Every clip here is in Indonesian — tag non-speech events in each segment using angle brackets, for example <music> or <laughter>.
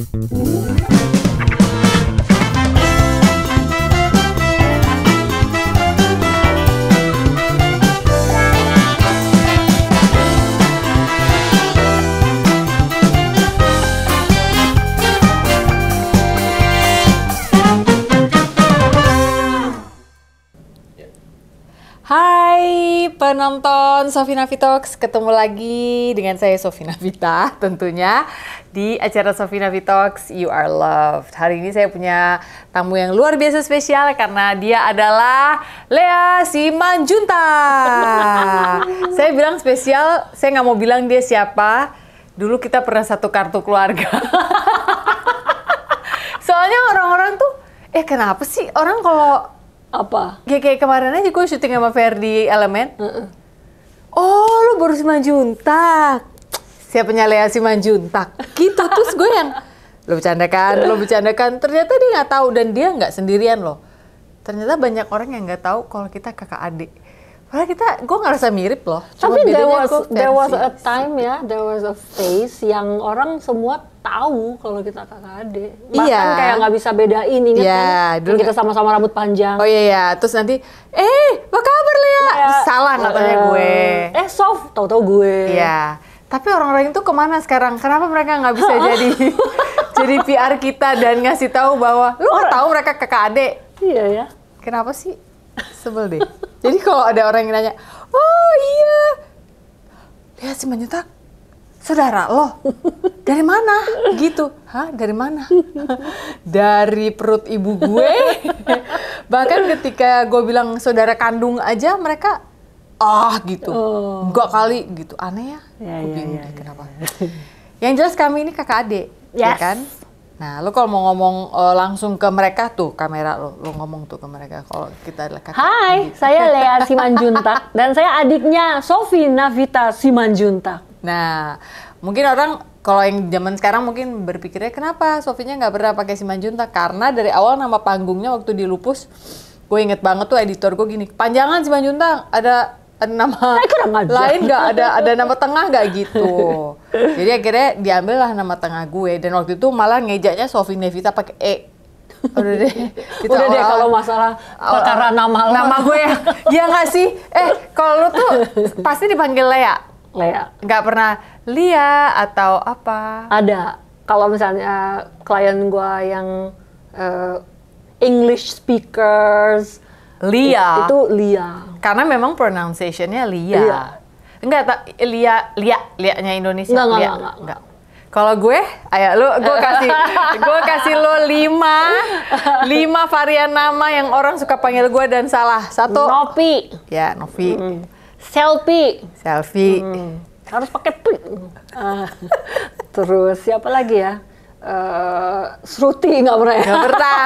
Mm-hmm. penonton Sofina Vitox, ketemu lagi dengan saya Sofina Vita <laughs> tentunya di acara Sofina Vitox You Are Loved. Hari ini saya punya tamu yang luar biasa spesial karena dia adalah Lea Simanjunta. <laughs> saya bilang spesial, saya nggak mau bilang dia siapa. Dulu kita pernah satu kartu keluarga. <laughs> Soalnya orang-orang tuh, eh kenapa sih orang kalau apa? Kayak, kayak kemarin aja gue syuting sama Ferdi Elemen. Uh -uh oh lu baru Simanjuntak Siapa Lea Simanjuntak gitu terus gue yang lo bercanda kan lo bercanda kan ternyata dia nggak tahu dan dia nggak sendirian loh ternyata banyak orang yang nggak tahu kalau kita kakak adik karena kita, gue ngerasa mirip loh. Cuma Tapi there was, there was a time ya, there was a phase yang orang semua tahu kalau kita kakak adik. Bahkan yeah. kayak nggak bisa bedain, inget yeah. kan? Dulu kita sama-sama rambut panjang. Oh iya, iya. Terus nanti, eh, apa kabar Lea? Yeah. Salah katanya uh, gue. Eh, soft, tau-tau gue. Iya. Tapi orang-orang itu kemana sekarang? Kenapa mereka nggak bisa <laughs> jadi jadi PR kita dan ngasih tahu bahwa lu nggak tahu mereka kakak adik? Iya ya. Kenapa sih? Sebel deh. Jadi kalau ada orang yang nanya, oh iya, lihat si Menyutak, saudara lo, dari mana? Gitu. Hah, dari mana? dari perut ibu gue. Bahkan ketika gue bilang saudara kandung aja, mereka ah gitu. Oh. Enggak kali gitu. Aneh ya. ya gue ya, ya, gitu, ya, kenapa. Ya. Yang jelas kami ini kakak adik, ya yes. ya kan? Nah, lo kalau mau ngomong uh, langsung ke mereka tuh kamera lo, lo ngomong tuh ke mereka kalau kita adalah kakak. Hai, adik. Gitu. saya <laughs> Lea Simanjuntak dan saya adiknya Sofi Navita Simanjuntak. Nah, mungkin orang kalau yang zaman sekarang mungkin berpikirnya kenapa Sofinya nggak pernah pakai Simanjuntak karena dari awal nama panggungnya waktu di Lupus gue inget banget tuh editor gue gini panjangan Simanjuntak ada, ada nama lain nggak ada ada nama tengah nggak gitu jadi akhirnya diambil lah nama tengah gue dan waktu itu malah ngejaknya Sofi Nevita pakai E. Udah deh. <laughs> Kita Udah deh kalau masalah perkara nama lo. Nama gue ya. <laughs> Ya nggak sih? Eh, kalau lu tuh pasti dipanggil Lea. Lea. Nggak pernah Lia atau apa? Ada. Kalau misalnya klien gue yang uh, English speakers, Lia. Itu Lia. Karena memang pronunciation-nya Lia. Lia. Enggak, tak Lia, Lia, lia Indonesia. Enggak, enggak, enggak, Kalau gue, ayo lu gue kasih <laughs> gue kasih lo lima lima varian nama yang orang suka panggil gue dan salah. Satu Novi. Ya, Novi. Mm. Selfie. Selfie. Mm. Harus pakai pi. Uh, ah. <laughs> terus siapa lagi ya? Uh, eh, Sruti nggak pernah ya? Nggak pernah.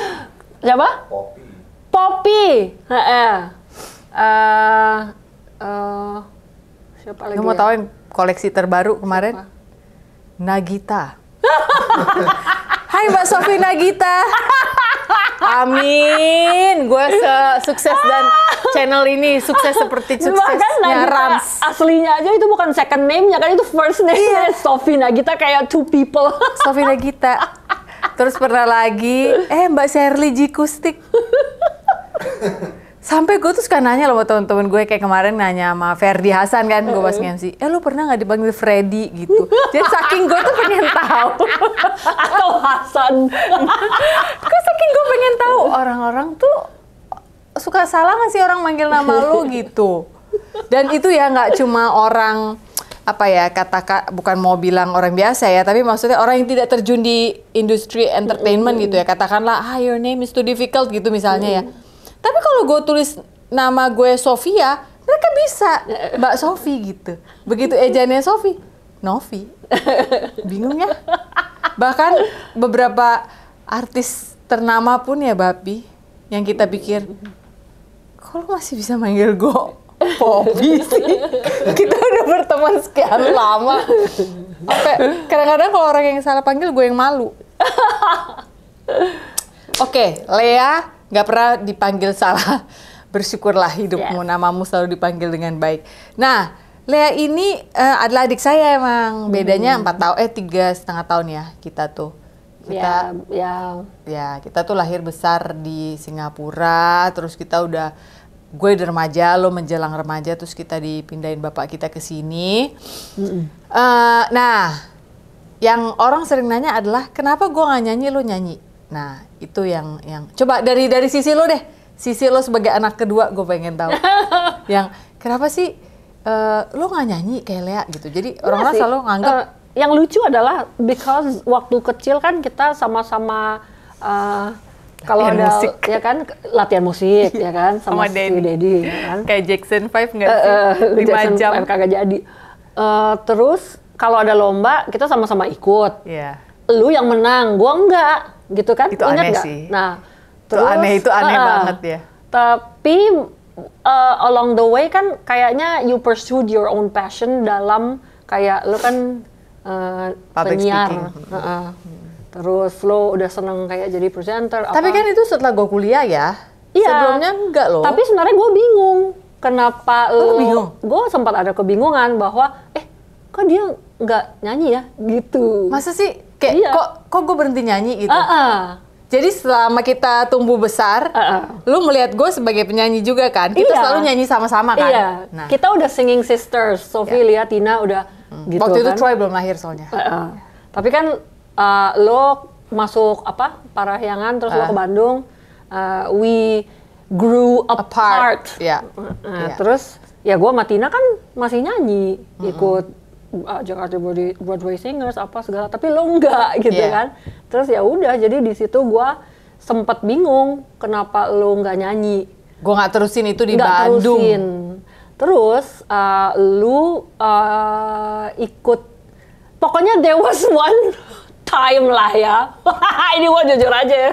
<laughs> siapa? Poppy. Poppy. Uh, uh, uh, Siapa lagi? Kamu ya? mau ya? tahu yang koleksi terbaru kemarin? Siapa? Nagita. <laughs> Hai Mbak Sofi Nagita. Amin, gue sukses dan channel ini sukses seperti suksesnya Rams. Aslinya aja itu bukan second name-nya kan itu first name-nya iya. <laughs> Sofi Nagita kayak two people. <laughs> Sofi Nagita. Terus pernah lagi, eh Mbak Sherly Jikustik sampai gue tuh suka nanya loh sama temen-temen gue kayak kemarin nanya sama Ferdi Hasan kan gue pas MC eh lu pernah nggak dipanggil Freddy gitu jadi saking gue tuh pengen tahu <laughs> atau Hasan <laughs> kok saking gue pengen tahu orang-orang tuh suka salah nggak sih orang manggil nama lu <laughs> gitu dan itu ya nggak cuma orang apa ya kata kak bukan mau bilang orang biasa ya tapi maksudnya orang yang tidak terjun di industri entertainment gitu ya katakanlah ah your name is too difficult gitu misalnya mm -hmm. ya tapi kalau gue tulis nama gue Sofia, mereka bisa Mbak Sofi gitu. Begitu ejaannya Sofi, Novi. Bingung ya? Bahkan beberapa artis ternama pun ya Bapi yang kita pikir kalau masih bisa manggil gue Pobi sih. Kita udah berteman sekian lama. Sampai kadang-kadang kalau orang yang salah panggil gue yang malu. Oke, okay, Lea nggak pernah dipanggil salah. <laughs> Bersyukurlah hidupmu, yes. Ya. namamu selalu dipanggil dengan baik. Nah, Lea ini uh, adalah adik saya emang. Bedanya hmm. empat hmm. tahun, eh tiga setengah tahun ya kita tuh. Kita, ya, ya. ya, kita tuh lahir besar di Singapura, terus kita udah gue di remaja, lo menjelang remaja, terus kita dipindahin bapak kita ke sini. Mm -mm. uh, nah, yang orang sering nanya adalah kenapa gue gak nyanyi, lo nyanyi? Nah, itu yang yang coba dari dari sisi lo deh. Sisi lo sebagai anak kedua gue pengen tahu. <laughs> yang kenapa sih uh, eh, lo nggak nyanyi kayak Lea gitu. Jadi iya orang-orang selalu nganggap uh, eh, yang lucu adalah because waktu kecil kan kita sama-sama uh, kalau ada musik. ya kan latihan musik ya kan <laughs> sama, sama Daddy. si Daddy ya kan kayak Jackson Five nggak uh, uh, sih lima jam kagak jadi uh, terus kalau ada lomba kita sama-sama ikut yeah. lu yang menang gua enggak gitu kan? Itu Ingat aneh gak? sih. Nah, terus, itu aneh itu aneh uh, banget ya. Tapi uh, along the way kan kayaknya you pursued your own passion dalam kayak lo kan uh, Public penyiar. Speaking. Uh, uh. Terus lo udah seneng kayak jadi presenter. Tapi apa. kan itu setelah gue kuliah ya. Iya. Sebelumnya enggak loh. Tapi sebenarnya gue bingung kenapa oh, lo. bingung. Gue sempat ada kebingungan bahwa eh kok dia nggak nyanyi ya gitu. Masa sih kayak iya. kok kok gue berhenti nyanyi gitu. Uh -uh. Jadi selama kita tumbuh besar, uh -uh. lu melihat gue sebagai penyanyi juga kan? Kita iya. selalu nyanyi sama-sama kan? Iya. Nah. Kita udah singing sisters, Sophie, yeah. Lia, Tina udah hmm. gitu Waktu kan? itu Troy belum lahir soalnya. Uh -uh. Tapi kan uh, lo masuk apa Parahyangan terus uh. lo ke Bandung, uh, we grew apart. apart. Yeah. Uh, yeah. Terus ya gue sama Tina kan masih nyanyi mm -hmm. ikut uh, Jakarta Broadway Singers apa segala tapi lo enggak <laughs> gitu yeah. kan terus ya udah jadi di situ gue sempet bingung kenapa lo nggak nyanyi gue nggak terusin itu di gak Bandung terusin. terus uh, lu uh, ikut pokoknya there was one <laughs> time lah ya <laughs> ini gue jujur aja ya.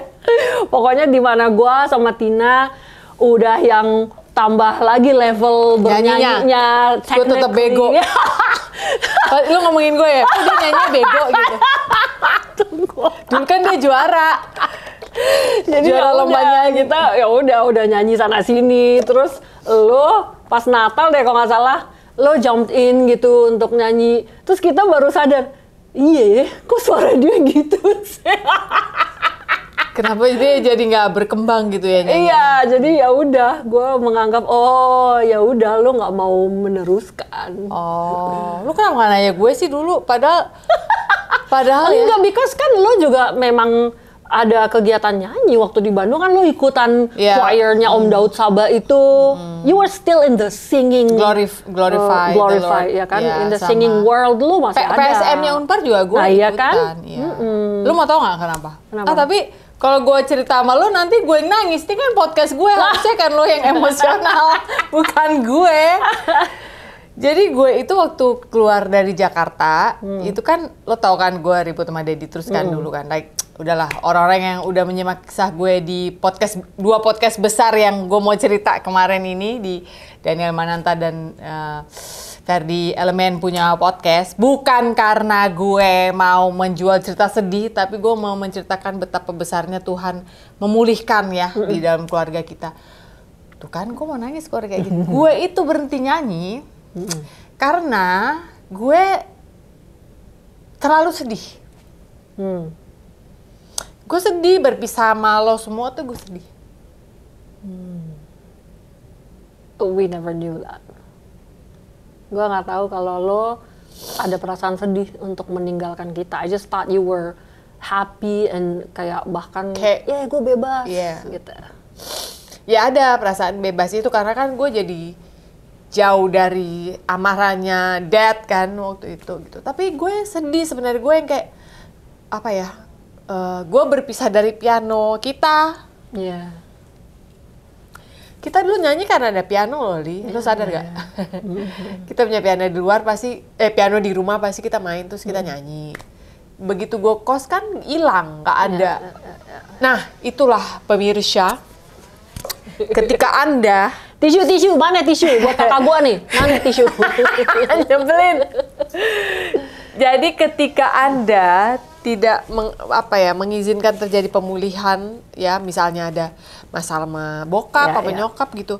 pokoknya di mana gue sama Tina udah yang tambah lagi level bernyanyinya gue tetap bego iya. <laughs> oh, lu ngomongin gue ya nyanyinya dia nyanyi bego gitu Tunggu. dulu kan dia juara jadi juara lomba ya, nyanyi kita ya udah udah nyanyi sana sini terus lo pas Natal deh kalau nggak salah lo jumped in gitu untuk nyanyi terus kita baru sadar iya ya, kok suara dia gitu sih <laughs> Kenapa dia jadi nggak berkembang gitu ya? Nyanyi? Iya, jadi ya udah, gue menganggap oh ya udah lo nggak mau meneruskan. Oh, lo kenapa nggak nanya gue sih dulu? Padahal, <laughs> padahal ya. enggak, ya. because kan lo juga memang ada kegiatan nyanyi waktu di Bandung kan lo ikutan yeah. choirnya Om Daud Sabah itu mm. you were still in the singing Glorif glorify uh, oh, glorify ya kan yeah, in the sama. singing world lo masih P ada PSM-nya Unpar juga gue nah, iya ikutan kan? iya kan? ya. mm -hmm. lo mau tau nggak kenapa? kenapa? ah tapi kalau gue cerita sama lo nanti gue nangis. Ini kan podcast gue harusnya kan lo yang emosional, <laughs> bukan gue. Jadi gue itu waktu keluar dari Jakarta, hmm. itu kan lo tau kan gue ribut sama Deddy terus kan hmm. dulu kan, like udahlah orang-orang yang udah menyimak kisah gue di podcast dua podcast besar yang gue mau cerita kemarin ini di Daniel Mananta dan uh, Ferdi Elemen punya podcast bukan karena gue mau menjual cerita sedih tapi gue mau menceritakan betapa besarnya Tuhan memulihkan ya di dalam keluarga kita tuh kan gue mau nangis keluarga kayak gitu gue itu berhenti nyanyi karena gue terlalu sedih hmm. gue sedih berpisah sama lo semua tuh gue sedih mm. but we never knew that gue nggak tahu kalau lo ada perasaan sedih untuk meninggalkan kita I just thought you were happy and kayak bahkan kayak ya yeah, gue bebas yeah. gitu ya ada perasaan bebas itu karena kan gue jadi jauh dari amarahnya dad kan waktu itu gitu tapi gue sedih sebenarnya gue yang kayak apa ya uh, eh, gue berpisah dari piano kita yeah kita dulu nyanyi karena ada piano loh, Li. Lo iya. sadar gak? <laughs> kita punya piano di luar pasti, eh piano di rumah pasti kita main terus kita hmm. nyanyi. Begitu gue kos kan hilang, nggak iya, ada. Iya, nah, itulah pemirsa. Ketika Anda <laughs> tisu tisu mana tisu buat kakak gua nih mana tisu <laughs> nyebelin jadi ketika anda tidak meng, apa ya mengizinkan terjadi pemulihan ya misalnya ada masalah sama bokap yeah, apa yeah. nyokap gitu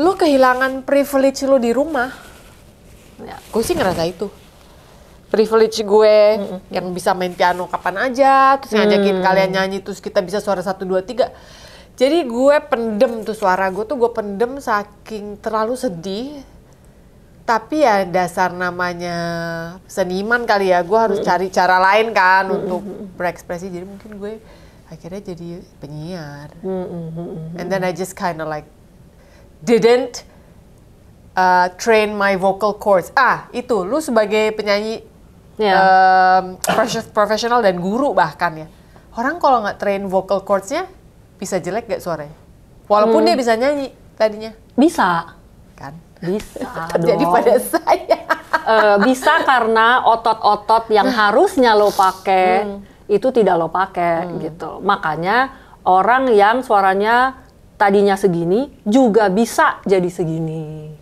lu kehilangan privilege lu di rumah yeah. gue sih ngerasa itu privilege gue mm -hmm. yang bisa main piano kapan aja terus ngajakin hmm. kalian nyanyi terus kita bisa suara satu dua tiga jadi gue pendem tuh suara gue tuh gue pendem saking terlalu sedih tapi ya dasar namanya seniman kali ya gue harus cari cara lain kan untuk berekspresi jadi mungkin gue akhirnya jadi penyiar mm -hmm. and then I just kind of like didn't uh, train my vocal cords ah itu lu sebagai penyanyi yeah. um, profesional dan guru bahkan ya orang kalau nggak train vocal cords cordsnya bisa jelek gak suaranya walaupun hmm. dia mm. bisa nyanyi tadinya bisa kan bisa <laughs> jadi pada saya uh, bisa karena otot-otot yang <laughs> harusnya lo pakai hmm itu tidak lo pakai hmm. gitu. Makanya orang yang suaranya tadinya segini juga bisa jadi segini.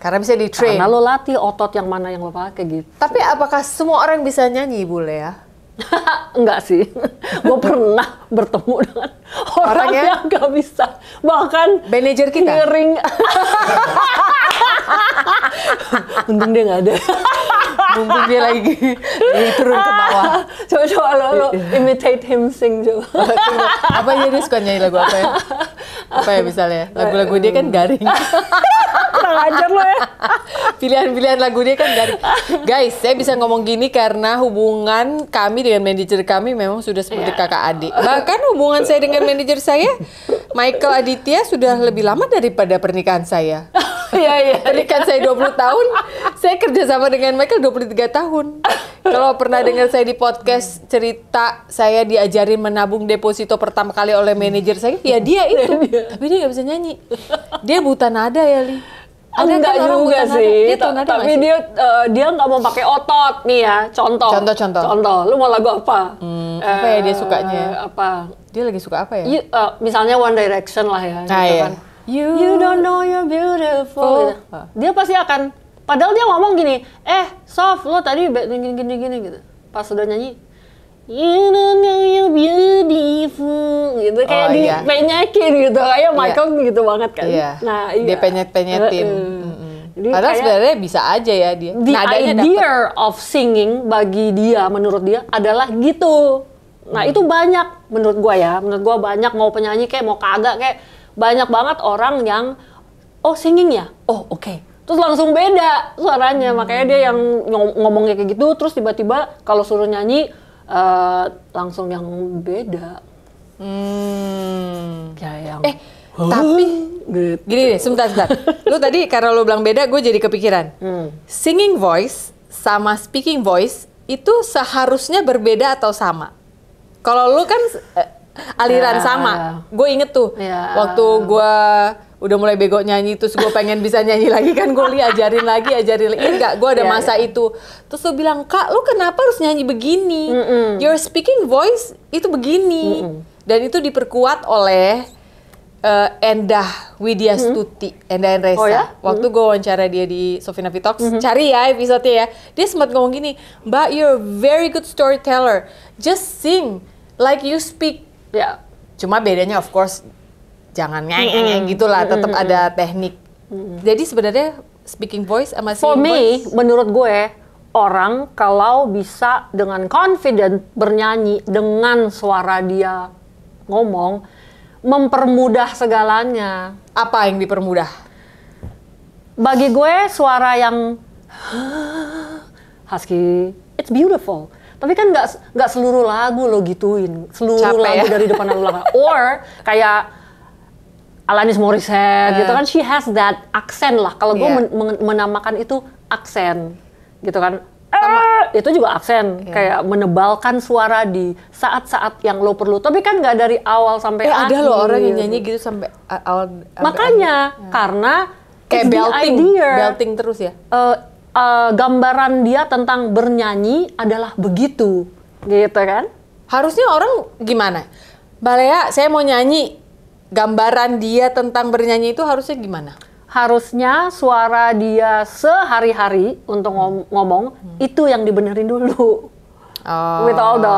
Karena bisa di train. Karena lo latih otot yang mana yang lo pakai gitu. Tapi apakah semua orang bisa nyanyi Bu ya? <laughs> Enggak sih. <laughs> Gue pernah bertemu dengan orang Orangnya? yang nggak bisa bahkan manajer kita ngering untung dia nggak ada mumpung dia lagi turun ke bawah coba coba lo, lo imitate him sing coba oh, apa ya dia suka nyanyi lagu apa ya apa ya misalnya lagu-lagu dia kan garing kurang ajar lo ya pilihan-pilihan lagu dia kan garing guys saya bisa ngomong gini karena hubungan kami dengan manajer kami memang sudah seperti iya. kakak adik bahkan hubungan saya dengan manajer saya Michael Aditya sudah lebih lama daripada pernikahan saya. <laughs> Iya iya. Pernikahan saya 20 tahun, saya kerja sama dengan Michael 23 tahun. Kalau pernah dengar saya di podcast cerita saya diajarin menabung deposito pertama kali oleh manajer saya, ya dia itu. <laughs> Iya. Tapi dia nggak bisa nyanyi. Dia buta nada ya, Li. Enggak, enggak kan juga sih, gitu, tapi dia uh, dia nggak mau pakai otot nih ya. Contoh. Contoh contoh. Contoh, lu mau lagu apa? Hmm, uh, apa ya dia sukanya? Eh, apa? Dia lagi suka apa ya? You, uh, misalnya One Direction lah ya, nah, gitu iya. kan. You, you don't know you're beautiful. Oh. Gitu. Dia pasti akan padahal dia ngomong gini, "Eh, soft, lo tadi gini gini gini gitu." Pas udah nyanyi, You don't know you beautiful gitu kayak oh, iya. dipenyekin gitu kayak iya. Michael yeah. gitu banget kan. Yeah. Nah, iya. Dia penyet-penyetin. Uh, uh. Jadi Padahal sebenarnya bisa aja ya dia. The Nadanya idea dapet. of singing bagi dia menurut dia adalah gitu. Nah hmm. itu banyak menurut gua ya, menurut gua banyak mau penyanyi kayak mau kagak kayak banyak banget orang yang oh singing ya, oh oke. Okay. Terus langsung beda suaranya, hmm. makanya dia yang ngomongnya kayak gitu, terus tiba-tiba kalau suruh nyanyi uh, langsung yang beda. Hmm. Kayak yang eh huh? tapi gitu. gini deh, sebentar sebentar. lu tadi karena lu bilang beda, gue jadi kepikiran. Hmm. Singing voice sama speaking voice itu seharusnya berbeda atau sama. Kalau lu kan uh, aliran yeah. sama. Gue inget tuh yeah. waktu gue udah mulai bego nyanyi terus gue pengen bisa nyanyi lagi kan gue li ajarin lagi ajarin lagi enggak gue ada iya, masa iya. itu terus lu bilang kak lu kenapa harus nyanyi begini your speaking voice itu begini dan itu diperkuat oleh uh, Endah Widya hmm. Endah Enresa. Oh, ya? Waktu hmm. gue wawancara dia di Sofina Vitox, hmm. cari ya episode ya. Dia sempat ngomong gini, Mbak, you're a very good storyteller. Just sing like you speak. Ya. Yeah. Cuma bedanya of course jangan ngeng ngeng gitu lah, tetap ada teknik. Jadi sebenarnya speaking voice sama singing For me, voice. menurut gue orang kalau bisa dengan confident bernyanyi dengan suara dia ngomong mempermudah segalanya. Apa yang dipermudah? Bagi gue suara yang husky, it's beautiful. Tapi kan nggak nggak seluruh lagu lo gituin, seluruh Capek lagu ya? dari depan lagu <laughs> Or kayak Alanis Morissette uh. gitu eh. kan she has that aksen lah kalau gue iya. men menamakan itu aksen gitu kan Tama, eh. itu juga aksen yeah. kayak menebalkan suara di saat-saat yang lo perlu tapi kan nggak dari awal sampai eh, akhir ada lo orang yang nyanyi gitu sampai awal makanya akhir. Iya. karena kayak belting idea, belting terus ya uh, uh, gambaran dia tentang bernyanyi adalah begitu gitu kan harusnya orang gimana Balea, saya mau nyanyi gambaran dia tentang bernyanyi itu harusnya gimana? Harusnya suara dia sehari-hari untuk ngomong hmm. itu yang dibenerin dulu. Oh. With all the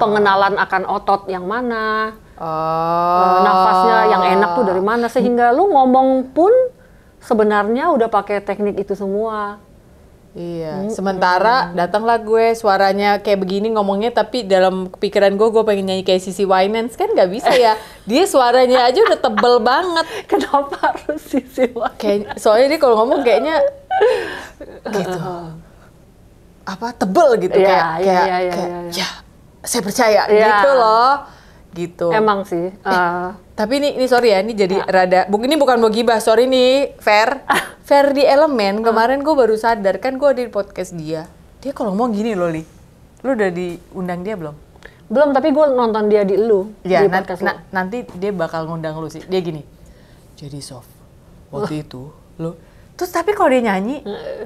pengenalan akan otot yang mana, eh, oh. nafasnya yang enak tuh dari mana sehingga lu ngomong pun sebenarnya udah pakai teknik itu semua. Iya. Mm-hmm. Sementara datanglah gue suaranya kayak begini ngomongnya tapi dalam pikiran gue gue pengen nyanyi kayak Sisi Winans kan nggak bisa ya. Dia suaranya aja udah tebel banget. <laughs> Kenapa harus Sisi Winans? soalnya dia kalau ngomong kayaknya gitu. Uh-uh. Apa tebel gitu yeah, kayak yeah, kayak, yeah, yeah, kayak yeah. ya saya percaya yeah. gitu loh gitu. Emang sih. Uh... Eh, tapi ini ini sorry ya, ini jadi uh. rada. ini bukan mau gibah, sorry nih, fair. Ah. fair di elemen. Ah. Kemarin gue baru sadar kan gue ada di podcast dia. Dia kalau ngomong gini loh, Li. Lu udah diundang dia belum? Belum, tapi gue nonton dia di lu. Ya, di podcast na lu. nanti dia bakal ngundang lu sih. Dia gini. Jadi soft. Waktu uh. itu lu Terus tapi kalau dia nyanyi eh.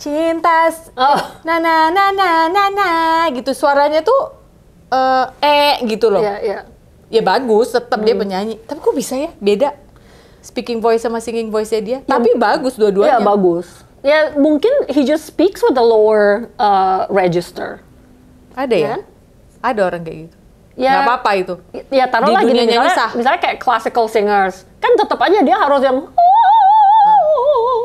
cintas oh. na na na na na na gitu suaranya tuh uh, eh gitu loh. Yeah, yeah. Ya bagus, tetap hmm. dia penyanyi. Tapi kok bisa ya beda speaking voice sama singing voice-nya dia? Ya, Tapi bagus dua-duanya. Ya bagus. Ya mungkin he just speaks with a lower uh, register. Ada ya? Yeah? Kan? Ada orang kayak gitu. Ya, Gak apa-apa itu. Ya taruhlah gini, misalnya, nyusah. misalnya kayak classical singers. Kan tetap aja dia harus yang... Ah.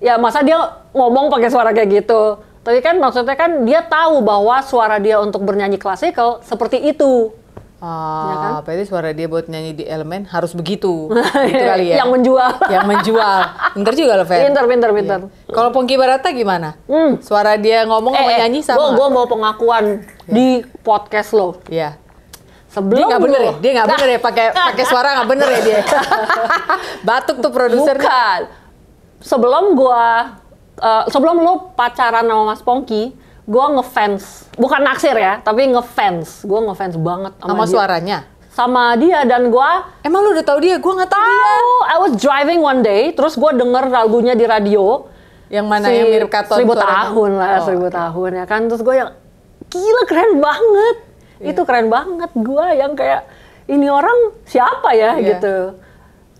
Ya masa dia ngomong pakai suara kayak gitu tapi kan maksudnya kan dia tahu bahwa suara dia untuk bernyanyi klasikal seperti itu. Ah, ya kan? berarti suara dia buat nyanyi di elemen harus begitu. gitu <laughs> kali ya. Yang menjual. <laughs> Yang menjual. Pinter juga loh, Fer. Pinter, pinter, iya. pinter. Ya. Kalau Pongki Barata gimana? Hmm. Suara dia ngomong eh, sama eh, nyanyi sama. Gue mau pengakuan ya. di podcast lo. Iya. Sebelum dia nggak bener ya? Dia nggak bener ya pakai nah. pakai suara nggak bener ya dia. <laughs> Batuk tuh produser. Bukan. Sebelum gua Eh, sebelum lo pacaran sama Mas Pongki, gue ngefans bukan naksir ya tapi ngefans gue ngefans banget sama, sama dia. suaranya sama dia dan gue emang lu udah tau dia gue nggak tahu I was driving one day terus gue denger lagunya di radio yang mana si yang mirip katon seribu suaranya. tahun lah oh, seribu okay. tahun ya kan terus gue yang gila keren banget yeah. itu keren banget gue yang kayak ini orang siapa ya yeah. gitu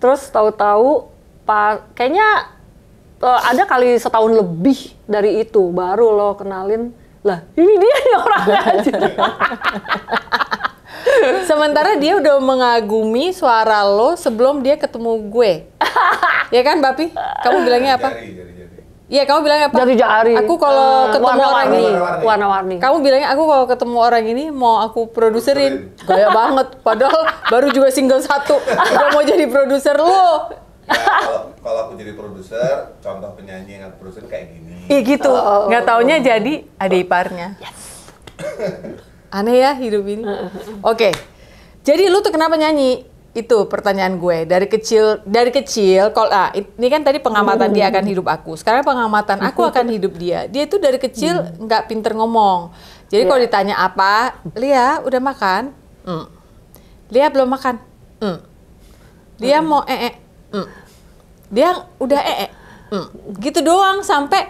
terus tahu-tahu pak kayaknya uh, ada kali setahun lebih dari itu baru lo kenalin lah ini dia nih orangnya aja. <laughs> Sementara dia udah mengagumi suara lo sebelum dia ketemu gue. <laughs> ya kan, Bapi? Kamu bilangnya apa? Iya, kamu bilangnya apa? Jari jari. Aku kalau uh, ketemu warna orang ini warna-warni. Kamu bilangnya aku kalau ketemu orang ini mau aku produserin. Gaya banget. Padahal baru juga single satu <laughs> udah mau jadi produser lo kalau aku jadi produser contoh penyanyi yang aku produser kayak gini iya gitu oh, oh. nggak taunya oh. jadi ada iparnya yes. <laughs> aneh ya hidup ini <laughs> oke okay. jadi lu tuh kenapa nyanyi itu pertanyaan gue dari kecil dari kecil kalau ah, ini kan tadi pengamatan dia akan hidup aku sekarang pengamatan aku akan hidup dia dia itu dari kecil hmm. nggak hmm. pinter ngomong jadi yeah. kalau ya. ditanya apa Lia udah makan mm. Lia belum makan mm. Lia hmm. mau ee eh, -e. Eh mm. dia udah ee mm. gitu doang sampai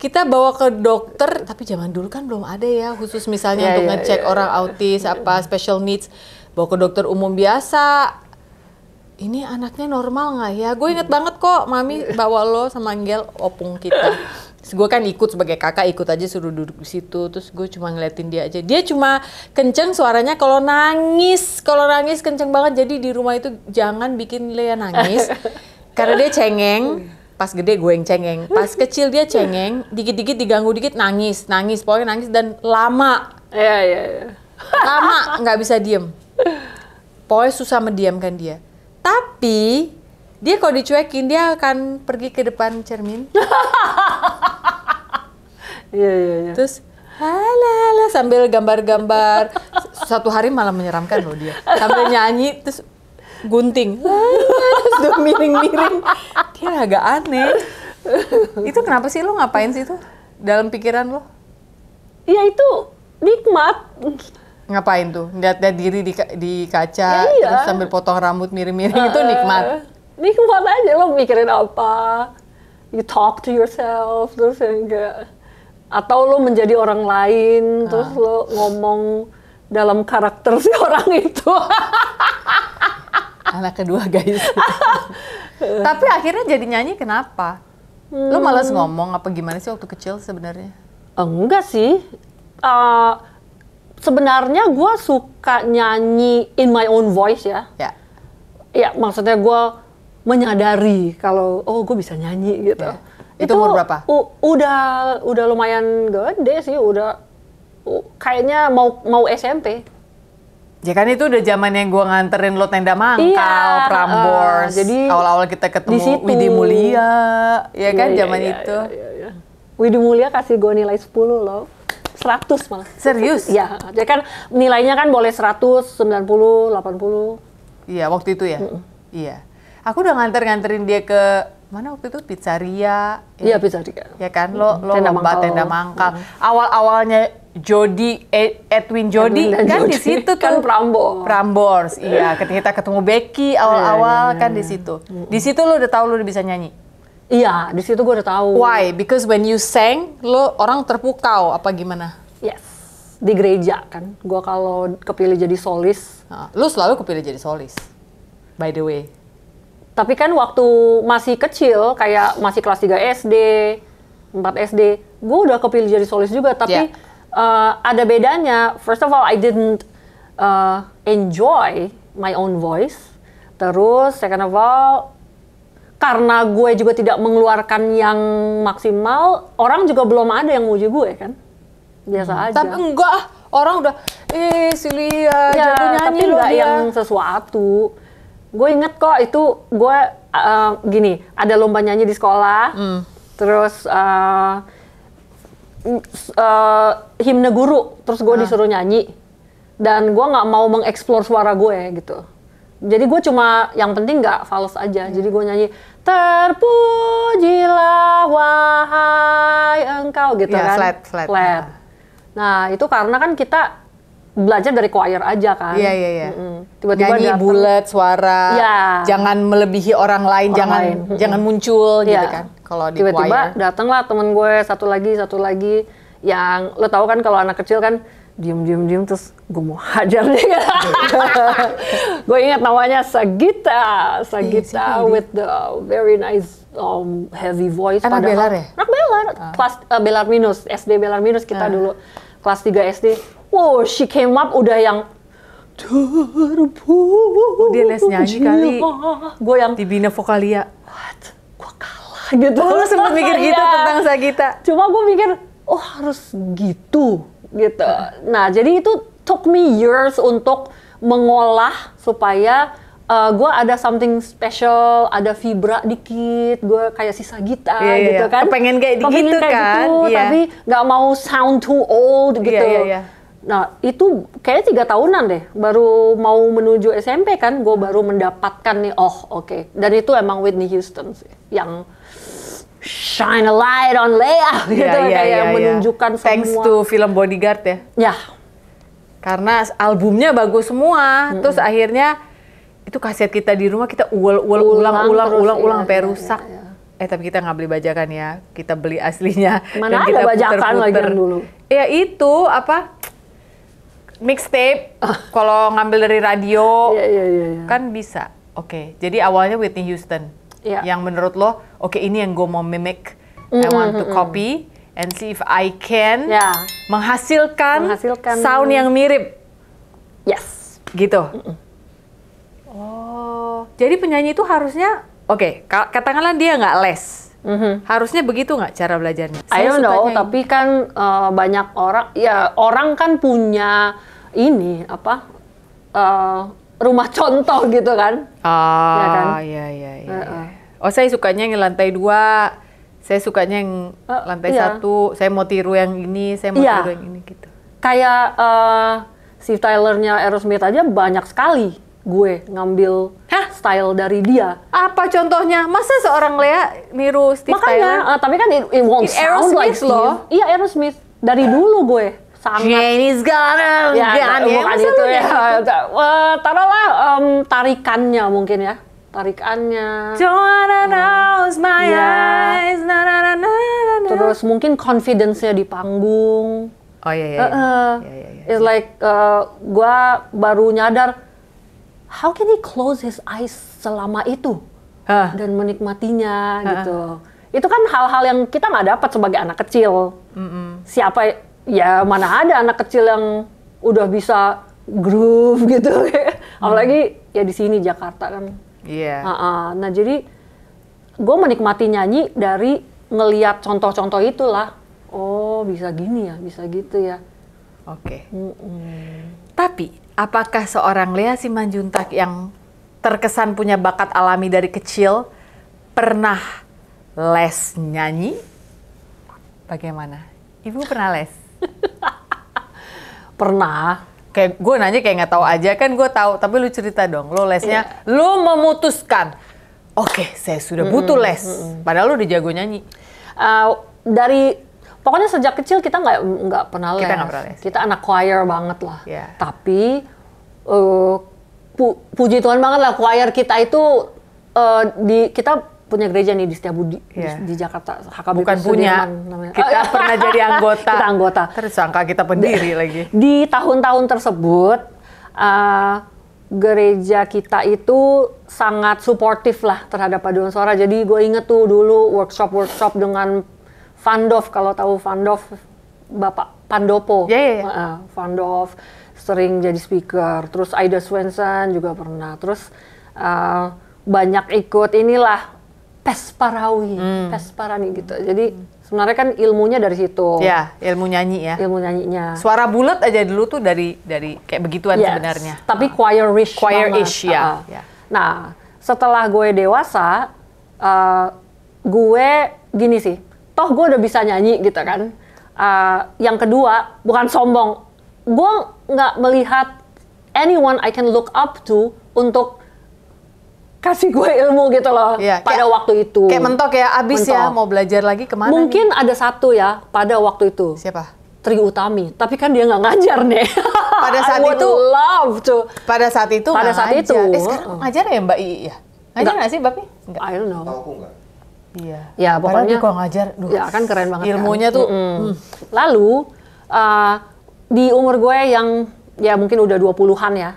kita bawa ke dokter tapi zaman dulu kan belum ada ya khusus misalnya yeah, untuk yeah, ngecek yeah. orang autis apa special needs bawa ke dokter umum biasa ini anaknya normal nggak ya gue inget banget kok mami bawa lo sama Angel opung kita Terus gue kan ikut sebagai kakak ikut aja suruh duduk di situ terus gue cuma ngeliatin dia aja dia cuma kenceng suaranya kalau nangis kalau nangis kenceng banget jadi di rumah itu jangan bikin Lea nangis <laughs> karena dia cengeng pas gede gue yang cengeng pas kecil dia cengeng dikit-dikit diganggu dikit nangis nangis pokoknya nangis dan lama iya iya ya. lama nggak bisa diem pokoknya susah mendiamkan dia tapi dia kalau dicuekin dia akan pergi ke depan cermin <laughs> Iya iya iya. Terus halala sambil gambar-gambar. <laughs> Satu hari malah menyeramkan loh dia. Sambil nyanyi terus gunting. <laughs> terus miring-miring. Dia agak aneh. itu kenapa sih lo ngapain sih itu? Dalam pikiran lo? Ya itu nikmat. Ngapain tuh? Lihat-lihat diri di, di kaca, ya, iya. terus sambil potong rambut miring-miring uh, itu eh, nikmat. Nikmat aja lo mikirin apa. You talk to yourself, terus enggak atau lo menjadi orang lain uh. terus lo ngomong dalam karakter si orang itu <laughs> anak kedua guys <laughs> tapi akhirnya jadi nyanyi kenapa hmm. lo malas ngomong apa gimana sih waktu kecil sebenarnya enggak sih uh, sebenarnya gue suka nyanyi in my own voice ya ya ya maksudnya gue menyadari kalau oh gue bisa nyanyi gitu ya itu, umur berapa? udah udah lumayan gede sih, udah kayaknya mau mau SMP. Ya kan itu udah zaman yang gue nganterin lo tenda mangkal, iya, Prambors. Uh, jadi awal-awal kita ketemu situ. Widi Mulia, ya iya, kan iya, zaman iya, itu. Iya, iya, iya. Widi Mulia kasih gua nilai 10 loh. 100 malah. Serius? Iya. Jadi ya kan nilainya kan boleh 100, 90, 80. Iya, waktu itu ya? Mm -mm. Iya. Aku udah nganter-nganterin dia ke mana waktu itu pizzeria iya ya, pizzeria ya kan lo lo tenda lomba mangkal. tenda mangkal hmm. awal awalnya Jody eh, Edwin Jody Edwin kan Jody. di situ kan tuh kan Prambors Prambors iya ketika kita ketemu Becky awal awal iya, iya, yeah, kan iya, di situ hmm. di situ lo udah tahu lo udah bisa nyanyi Iya, di situ gue udah tahu. Why? Because when you sang, lo orang terpukau apa gimana? Yes, di gereja kan. Gue kalau kepilih jadi solis. Nah, lo selalu kepilih jadi solis. By the way. Tapi kan waktu masih kecil, kayak masih kelas 3 SD, 4 SD, gue udah kepilih jadi solis juga. Tapi yeah. Ya. uh, ada bedanya. First of all, I didn't uh, enjoy my own voice. Terus, second of all, karena gue juga tidak mengeluarkan yang maksimal, orang juga belum ada yang muji gue kan. Biasa hmm. aja. Tapi enggak, orang udah, eh silia, ya, jago nyanyi tapi enggak yang sesuatu gue inget kok itu gue uh, gini ada lomba nyanyi di sekolah mm. terus uh, uh, himne guru terus gue uh. disuruh nyanyi dan gue nggak mau mengeksplor suara gue gitu jadi gue cuma yang penting nggak fals aja mm. jadi gue nyanyi terpujilah wahai engkau gitu yeah, kan flat, flat. flat. Yeah. nah itu karena kan kita belajar dari choir aja kan. Iya iya iya. mm Tiba-tiba nyanyi datang, bulat suara. Ya. Jangan melebihi orang lain, orang jangan lain. jangan muncul ya. gitu iya. kan. Kalau di Tiba-tiba choir. Tiba-tiba datanglah temen gue satu lagi satu lagi yang lo tau kan kalau anak kecil kan diem diem diem terus gue mau hajar dia <laughs> gue ingat namanya Sagita iya, Sagita with the very nice um, heavy voice anak belar ya anak belar uh. kelas uh, eh, belar minus SD belar minus kita uh. dulu kelas 3 SD wow oh, she came up udah yang terpuji dia les nyanyi kali gue yang dibina vokalia what gue kalah gitu Gue oh, lu sempet mikir <laughs> gitu yeah. tentang kita. cuma gue mikir oh harus gitu gitu nah jadi itu took me years untuk mengolah supaya uh, eh, gue ada something special, ada vibra dikit, gue kayak sisa gitar yeah, iya, gitu yeah. kan. Pengen kayak gitu kan. Gitu, yeah. Tapi nggak mau sound too old iya, gitu. Yeah, yeah, yeah. Nah itu kayaknya tiga tahunan deh, baru mau menuju SMP kan, gue baru mendapatkan nih, oh oke. Okay. Dan itu emang Whitney Houston sih, yang shine a light on Leia iya, gitu, yeah, kayak yeah, iya. menunjukkan yeah. semua. Thanks to film Bodyguard ya? Ya. Karena albumnya bagus semua, mm -hmm. terus akhirnya itu kaset kita di rumah kita ulang-ulang, ulang-ulang, ulang-ulang iya, sampai iya, rusak. Eh tapi kita nggak beli bajakan ya, kita beli aslinya. Mana dan ada kita bajakan lagi dulu. Ya itu apa? mixtape <laughs> kalau ngambil dari radio yeah, yeah, yeah, yeah. kan bisa oke okay. jadi awalnya Whitney Houston yeah. yang menurut lo oke okay, ini yang gue mau mimic mm -hmm. I mm-hmm, want to mm-hmm. copy and see if I can yeah. menghasilkan, menghasilkan sound yang mirip yes gitu mm -hmm. oh jadi penyanyi itu harusnya oke okay, katakanlah dia nggak les Mm-hmm. Harusnya begitu nggak cara belajarnya? Saya I don't know, tapi kan uh, banyak orang, ya orang kan punya ini apa uh, rumah contoh gitu kan? Ah, ya kan? Iya, iya, iya. Uh -uh. Oh, saya sukanya yang lantai dua, saya sukanya yang uh, lantai iya. satu, saya mau tiru yang ini, saya mau iya. tiru yang ini gitu. Kayak uh, si Tylernya Aerosmith aja banyak sekali gue ngambil Hah? style dari dia. Apa contohnya? Masa seorang Lea niru Steve Makanya, Tyler? uh, tapi kan it, it won't it sound Aerosmith like loh. Iya, Aerosmith. Dari dulu gue sangat ini segala ya, gone, ya, bukan itu ya. ya. taruhlah um, tarikannya mungkin ya tarikannya. Joanna hmm. knows my ya. eyes. Na, na, na, na, na. Terus mungkin confidence-nya di panggung. Oh iya iya. Uh, uh, iya, It's like uh, eh, gue baru nyadar how can he close his eyes selama itu huh. dan menikmatinya huh. gitu. Itu kan hal-hal yang kita nggak dapat sebagai anak kecil. Mm -mm. Siapa ya mana ada anak kecil yang udah bisa groove gitu hmm. <laughs> apalagi ya di sini Jakarta kan iya yeah. uh -uh. nah jadi gue menikmati nyanyi dari ngeliat contoh-contoh itulah oh bisa gini ya bisa gitu ya oke okay. mm -mm. tapi apakah seorang Lea Simanjuntak yang terkesan punya bakat alami dari kecil pernah les nyanyi bagaimana ibu pernah les <laughs> Pernah. Kayak gue nanya kayak nggak tahu aja kan gue tahu tapi lu cerita dong lo lesnya yeah. lu memutuskan oke okay, saya sudah butuh mm -hmm. les padahal lu udah jago nyanyi uh, dari pokoknya sejak kecil kita nggak nggak pernah les kita gak pernah les kita anak choir banget lah yeah. tapi uh, pu puji Tuhan banget lah choir kita itu uh, di kita punya gereja nih di setiap yeah. di, iya. di Jakarta HKBP bukan Sudirman, punya namanya. kita ah, iya. pernah jadi anggota kita anggota tersangka kita pendiri di, lagi di tahun-tahun tersebut uh, gereja kita itu sangat suportif lah terhadap paduan suara jadi gue inget tuh dulu workshop workshop dengan Vandov kalau tahu Vandov bapak Pandopo yeah, yeah, yeah. Uh, ah, Vandov sering jadi speaker terus Aida Swenson juga pernah terus uh, banyak ikut inilah Pesparawi, hmm. Pesparawi gitu. Jadi sebenarnya kan ilmunya dari situ. Ya, ilmu nyanyi ya. Ilmu nyanyinya. Suara bulat aja dulu tuh dari dari kayak begituan yes, sebenarnya. Tapi uh. choirish. Choirish ya. Uh. Nah, setelah gue dewasa, uh, gue gini sih. Toh gue udah bisa nyanyi gitu kan. Uh, yang kedua, bukan sombong. Gue nggak melihat anyone I can look up to untuk kasih gue ilmu gitu loh ya, pada kayak, waktu itu. Kayak mentok ya, abis ya, mentok. ya mau belajar lagi kemana? Mungkin nih? ada satu ya pada waktu itu. Siapa? Tri Utami, tapi kan dia nggak ngajar nih. <laughs> Pada saat <laughs> itu love tuh. Pada saat itu. Pada saat itu. Eh, sekarang ngajar ya Mbak Ii ya? Ngajar nggak sih bapak Enggak. I don't know. Tahu nggak? Iya. Ya pokoknya kalau ngajar, duh, ya kan keren banget. Kan. Ilmunya kan? tuh. Mm -mm. Mm. Lalu uh, di umur gue yang ya mungkin udah 20-an ya,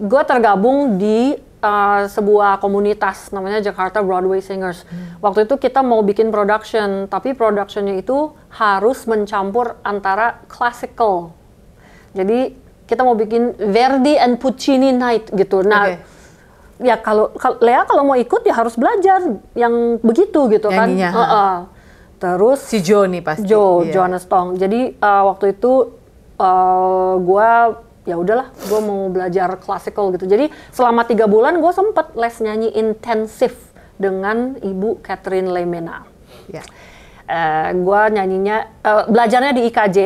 gue tergabung di uh, sebuah komunitas namanya Jakarta Broadway Singers. Hmm. Waktu itu kita mau bikin production, tapi productionnya itu harus mencampur antara classical. Jadi kita mau bikin Verdi and Puccini night gitu. Nah, okay. ya kalau, Lea kalau mau ikut ya harus belajar yang begitu gitu kan. Nyanyinya, kan. Uh -uh. Terus si Joni nih pasti. Jo, yeah. Jonas Tong. Jadi uh, waktu itu uh, eh, gue ya udahlah gue mau belajar classical gitu jadi selama tiga bulan gue sempet les nyanyi intensif dengan ibu Catherine Lemena ya uh, eh, gue nyanyinya uh, belajarnya di IKJ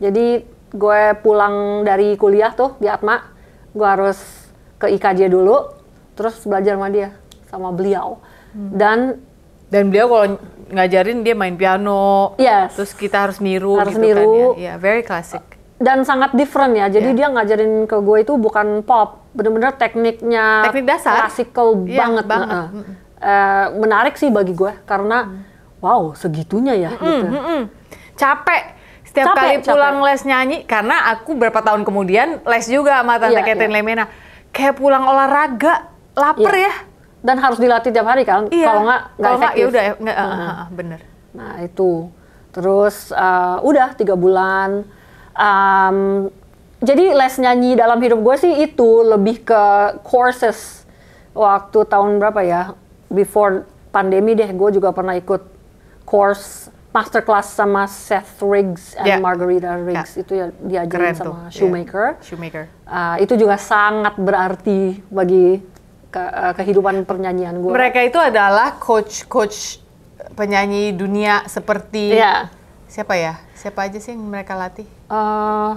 jadi gue pulang dari kuliah tuh di Atma gue harus ke IKJ dulu terus belajar sama dia sama beliau hmm. dan dan beliau kalau ngajarin dia main piano yes. terus kita harus niru harus gitu kan niru. kan ya yeah, very classic dan sangat different ya. Jadi yeah. dia ngajarin ke gue itu bukan pop, bener-bener tekniknya teknik dasar, classical yeah, banget. banget. Uh, menarik sih bagi gue karena mm. wow segitunya ya. Mm -mm, gitu. mm -mm. Capek setiap capek, kali pulang capek. les nyanyi karena aku berapa tahun kemudian les juga sama tante yeah, Catherine yeah. Lemena kayak pulang olahraga lapar yeah. ya dan harus dilatih tiap hari kan yeah. kalau nggak nggak efektif ya udah ya, uh, nah. bener nah itu terus uh, udah tiga bulan um, jadi les nyanyi dalam hidup gue sih itu lebih ke courses waktu tahun berapa ya before pandemi deh gue juga pernah ikut course masterclass sama Seth Riggs and yeah. Margarita ya. Riggs yeah. itu ya diajarin Keren sama tuh. Shoemaker. Yeah. Shoemaker. Uh, itu juga sangat berarti bagi ke, uh, kehidupan pernyanyian gue. Mereka itu adalah coach-coach penyanyi dunia seperti yeah. siapa ya? Siapa aja sih yang mereka latih? Eh,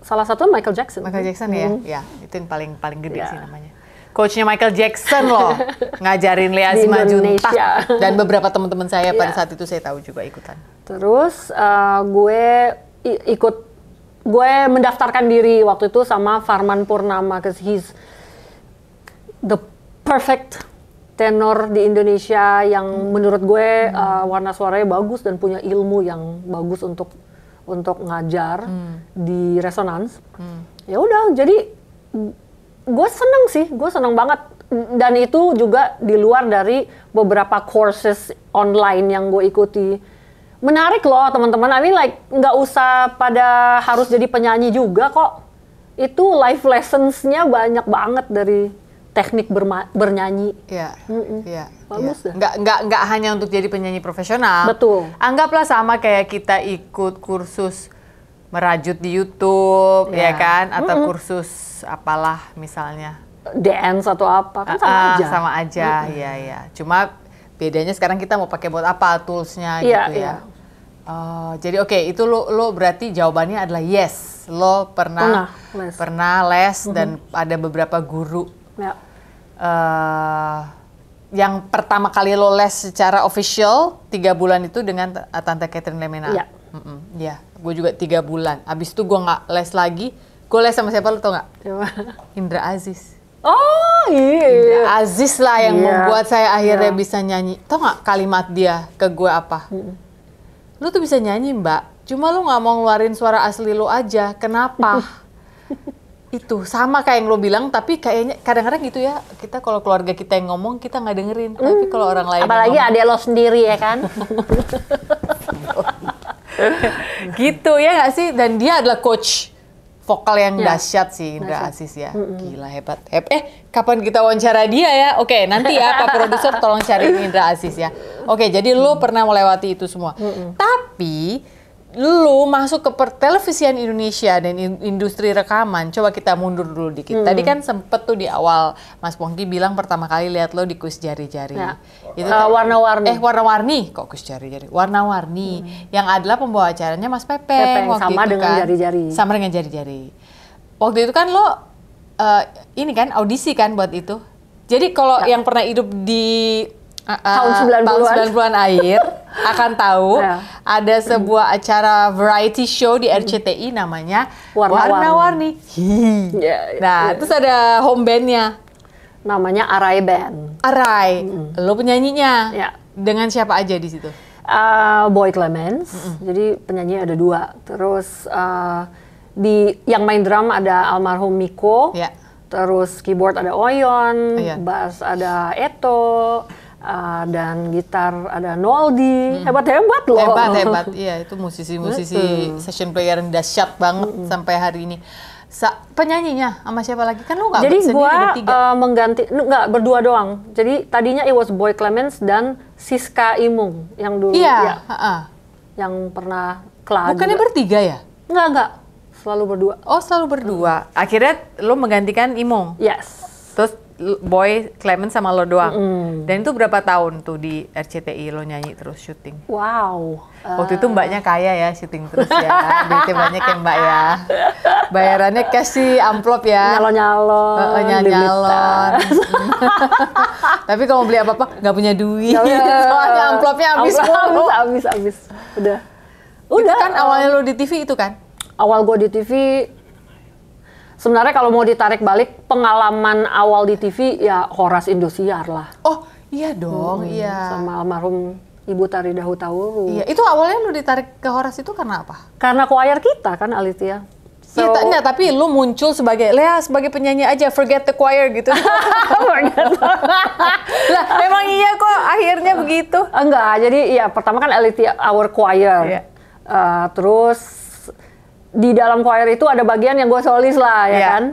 salah satu Michael Jackson. Michael Jackson ya, hmm. ya itu yang paling paling gede ya. sih namanya. Coachnya Michael Jackson loh, <laughs> ngajarin Lea Simajuntak dan beberapa teman-teman saya yeah. pada ya. saat itu saya tahu juga ikutan. Terus uh, gue ikut, gue mendaftarkan diri waktu itu sama Farman Purnama, cause he's the perfect tenor di Indonesia yang hmm. menurut gue hmm. uh, warna suaranya bagus dan punya ilmu yang bagus untuk untuk ngajar hmm. di resonansi Hmm. Ya udah, jadi gue seneng sih, gue seneng banget. Dan itu juga di luar dari beberapa courses online yang gue ikuti. Menarik loh teman-teman, I mean like nggak usah pada harus jadi penyanyi juga kok. Itu life lessons-nya banyak banget dari teknik bernyanyi. Iya. Iya. Bagus ya. Enggak hanya untuk jadi penyanyi profesional. Betul. Anggaplah sama kayak kita ikut kursus merajut di YouTube, ya, ya kan? Atau mm hmm kursus apalah misalnya. Dance atau apa kan sama uh, aja. Sama aja, mm hmm ya ya. Cuma bedanya sekarang kita mau pakai buat apa toolsnya ya, gitu ya. ya. Uh, jadi oke, okay, itu lo lo berarti jawabannya adalah yes. Lo pernah pernah les, pernah les mm -hmm. dan ada beberapa guru Ya. Uh, yang pertama kali lo les secara official tiga bulan itu dengan eh, tante Catherine Lemena. Iya. Mm -mm, ya, gue juga tiga bulan. Abis itu gue nggak les lagi. Gue les sama siapa lo tau nggak? Indra Aziz. Oh iya. Indra Aziz lah yang iya. membuat saya akhirnya iya. bisa nyanyi. Tau nggak kalimat dia ke gue apa? Mm -mm. Lu tuh bisa nyanyi mbak, cuma lo nggak mau ngeluarin suara asli lo aja. Kenapa? <laughs> itu sama kayak yang lo bilang tapi kayaknya kadang-kadang gitu ya kita kalau keluarga kita yang ngomong kita nggak dengerin mm. tapi hmm. kalau orang lain apalagi ngomong, ada lo sendiri ya kan <laughs> gitu ya nggak sih dan dia adalah coach vokal yang ya. dahsyat sih Indra Asis ya mm-hmm. gila hebat Heb eh kapan kita wawancara dia ya oke nanti ya pak produser tolong cari Indra Asis ya oke jadi lo pernah melewati itu semua mm-hmm. tapi lu masuk ke pertelevisian Indonesia dan industri rekaman, coba kita mundur dulu dikit. Hmm. Tadi kan sempet tuh di awal Mas Pongki bilang pertama kali lihat lo di kuis jari-jari. Ya. uh, warna-warni. Eh warna-warni kok kuis jari-jari. Warna-warni hmm. yang adalah pembawa acaranya Mas Pepe. Pepe sama itu dengan kan. jari-jari. sama dengan jari-jari. Waktu itu kan lo uh, ini kan audisi kan buat itu. Jadi kalau ya. yang pernah hidup di uh, tahun 90-an. 90-an akhir akan tahu <laughs> yeah. ada sebuah acara variety show di RCTI namanya Warna-Warni. yeah, yeah, ya, nah, yeah. terus ada home bandnya. Namanya Arai Band. Arai. Mm Lo penyanyinya. Yeah. Dengan siapa aja di situ? Uh, Boy Clemens. Mm -hmm. Jadi penyanyi ada dua. Terus uh, di yang main drum ada almarhum Miko. Yeah. Terus keyboard ada Oyon, yeah. Oh, ya. bass ada Eto, uh, dan gitar ada Noldi hmm. hebat hebat loh hebat hebat iya itu musisi-musisi session player yang dahsyat banget hmm. sampai hari ini Sa penyanyinya sama siapa lagi kan lu nggak jadi gua bertiga. Uh, eh, mengganti nggak berdua doang jadi tadinya it was Boy Clemens dan Siska Imung yang dulu iya, ya, uh -uh. yang pernah kelar bukannya juga. bertiga ya nggak nggak selalu berdua oh selalu berdua akhirnya lu menggantikan Imung yes terus Boy, Clement sama lo doang. Mm. Dan itu berapa tahun tuh di RCTI lo nyanyi terus syuting? Wow. Waktu uh. itu eh. mbaknya kaya ya syuting terus ya. Duitnya banyak ya mbak ya. Bayarannya kasih amplop ya. Nyalon-nyalon. Uh, nyalon. Tapi kalau beli apa-apa nggak punya duit. Soalnya amplopnya habis Amplop, Habis, habis, habis. Udah. Udah. Itu kan awalnya lo di TV itu kan? Awal gue di TV sebenarnya kalau mau ditarik balik pengalaman awal di TV ya Horas Indosiar lah. Oh iya dong, hmm, iya. Sama almarhum Ibu Tari Dahutauru. Iya, itu awalnya lu ditarik ke Horas itu karena apa? Karena choir kita kan Alitia. Iya, so, ya, enggak, tapi lu muncul sebagai Lea sebagai penyanyi aja forget the choir gitu. <laughs> <laughs> lah, emang iya kok akhirnya begitu. Enggak, jadi ya pertama kan Elite Our Choir. Yeah. Iya. Uh, terus di dalam choir itu ada bagian yang gue solis lah ya yeah. kan.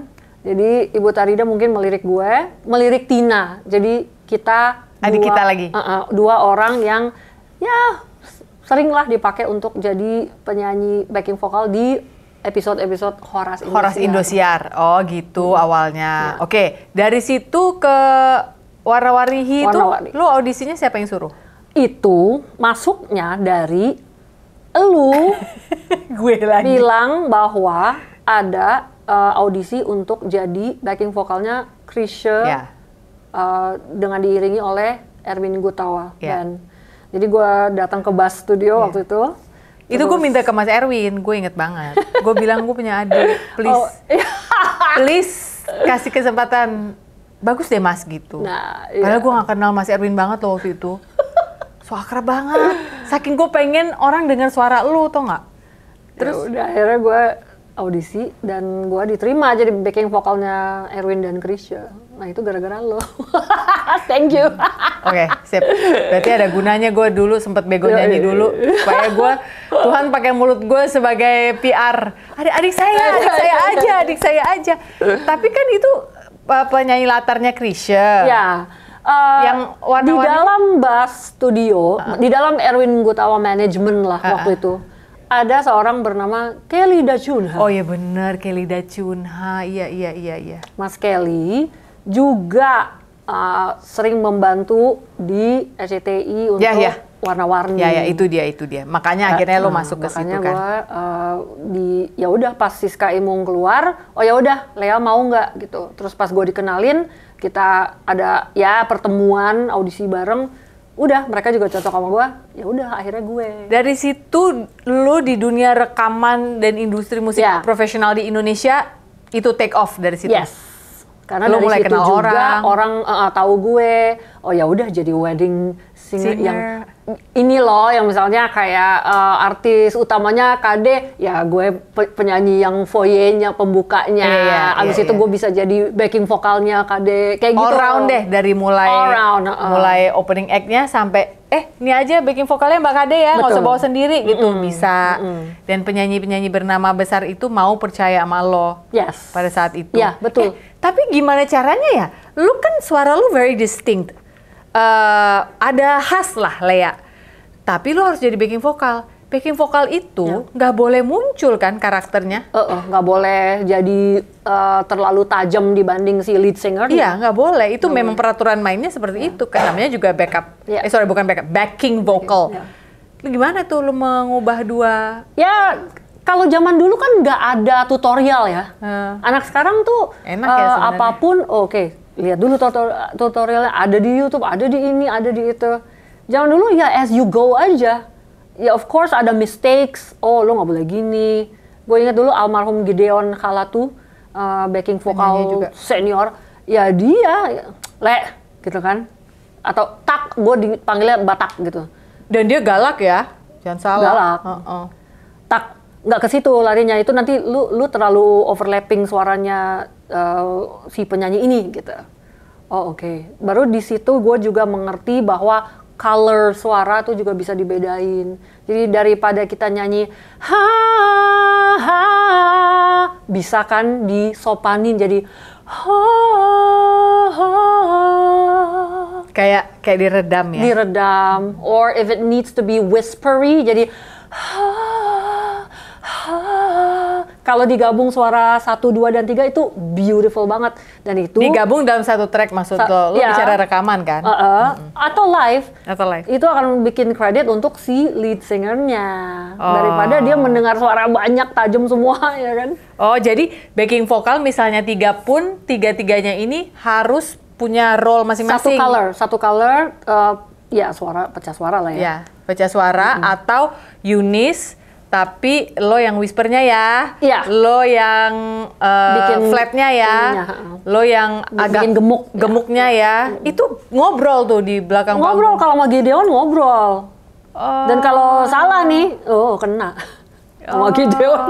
Jadi Ibu Tarida mungkin melirik gue, melirik Tina. Jadi kita adik dua, kita lagi. Uh -uh, dua orang yang ya seringlah dipakai untuk jadi penyanyi backing vokal di episode-episode Horas Indosiar. Horas Indosiar. Oh, gitu hmm. awalnya. Ya. Oke, dari situ ke Warna-Warihi itu lu audisinya siapa yang suruh? Itu masuknya dari lu <laughs> gue lagi bilang bahwa ada uh, audisi untuk jadi backing vokalnya Krisha yeah. Ya. uh, dengan diiringi oleh Erwin Gutawa yeah. dan jadi gue datang ke Bass Studio yeah. waktu itu itu gue minta ke Mas Erwin gue inget banget gue bilang gue punya adik <laughs> oh, please oh, <laughs> please kasih kesempatan bagus deh Mas gitu nah, iya. padahal gue gak kenal Mas Erwin banget loh waktu itu so akrab banget saking gue pengen orang dengar suara lu tau nggak terus ya udah akhirnya gue audisi dan gue diterima jadi backing vokalnya Erwin dan Krisya nah itu gara-gara lo <laughs> thank you oke okay, sip berarti ada gunanya gue dulu sempet bego nyanyi dulu supaya gue Tuhan pakai mulut gue sebagai PR adik-adik saya adik saya aja adik saya aja tapi kan itu penyanyi latarnya Krisya ya uh, yang warna di dalam bus Studio, uh. di dalam Erwin Gutawa Management lah uh. waktu ah. itu ada seorang bernama Kelly Dacunha. Oh iya benar Kelly Dacunha. Iya iya iya iya. Mas Kelly juga uh, sering membantu di SCTI iya, iya. untuk yeah, yeah warna-warni. Ya, ya itu dia itu dia. Makanya eh, akhirnya uh, lo eh, masuk ke situ kan. gue uh, di ya udah pas Siska Imung keluar, oh ya udah Lea mau nggak gitu. Terus pas gue dikenalin, kita ada ya pertemuan audisi bareng. Udah, mereka juga cocok sama gue. Ya udah, akhirnya gue. Dari situ lo di dunia rekaman dan industri musik yeah. profesional di Indonesia itu take off dari situ. Yes karena lo dari mulai situ kenal juga orang, orang uh, tahu gue oh ya udah jadi wedding singer, singer yang ini loh yang misalnya kayak uh, artis utamanya KD ya gue pe penyanyi yang foyenya pembukanya iya, iya, abis iya, itu iya. gue bisa jadi backing vokalnya KD kayak gitu all round deh dari mulai round, uh, mulai opening actnya sampai eh ini aja backing vokalnya Mbak Kade ya, nggak usah bawa sendiri gitu, mm -hmm. bisa. Mm -hmm. Dan penyanyi-penyanyi bernama besar itu mau percaya sama lo. Yes. Pada saat itu. Ya, betul. Eh, tapi gimana caranya ya? Lu kan suara lu very distinct uh, ada khas lah Lea. Tapi lo harus jadi backing vokal. Backing vokal itu ya. nggak ya. boleh muncul kan karakternya? Eh, eh, nggak uh, uh, boleh jadi uh, terlalu tajam dibanding si lead singer. Iya nggak boleh. Itu gak memang peraturan mainnya seperti ya. itu. Kan namanya juga backup. Ya. Eh sorry bukan backup, backing vokal. Ya. ya. gimana tuh lu mengubah dua? Ya kalau zaman dulu kan nggak ada tutorial ya. Hmm. Anak sekarang tuh Enak ya, uh, apapun oke. Okay lihat dulu tutorialnya ada di YouTube, ada di ini, ada di itu. Jangan dulu ya as you go aja. Ya of course ada mistakes. Oh lo nggak boleh gini. Gue ingat dulu almarhum Gideon Kala tuh eh, uh, backing vokal senior. Ya dia le gitu kan. Atau tak gue dipanggilnya batak gitu. Dan dia galak ya, jangan salah. Galak. Uh -uh. Tak nggak ke situ larinya itu nanti lu lu terlalu overlapping suaranya uh, si penyanyi ini gitu. Oh oke. Okay. Baru di situ gue juga mengerti bahwa color suara tuh juga bisa dibedain. Jadi daripada kita nyanyi ha ha bisa kan disopanin jadi ha ha kayak kayak diredam ya. Diredam or if it needs to be whispery jadi ha kalau digabung suara satu dua dan tiga itu beautiful banget. Dan itu... Digabung dalam satu track maksud sa lo, lo ya, bicara rekaman kan? Uh -uh, mm -hmm. Atau live. Atau live. Itu akan bikin kredit untuk si lead singernya. Oh. Daripada dia mendengar suara banyak, tajam semua <laughs> ya kan? Oh jadi backing vokal misalnya tiga pun, tiga-tiganya ini harus punya role masing-masing? Satu color, satu color, uh, ya suara, pecah suara lah ya. Ya, pecah suara mm -hmm. atau Yunis tapi lo yang whispernya ya, ya. lo yang uh, bikin flatnya ya, ininya. lo yang bikin agak gemuk, gemuknya iya. ya, ya. itu ngobrol tuh di belakang ngobrol kalau sama Gideon ngobrol uh, dan kalau salah nih, oh kena oh. sama Gideon.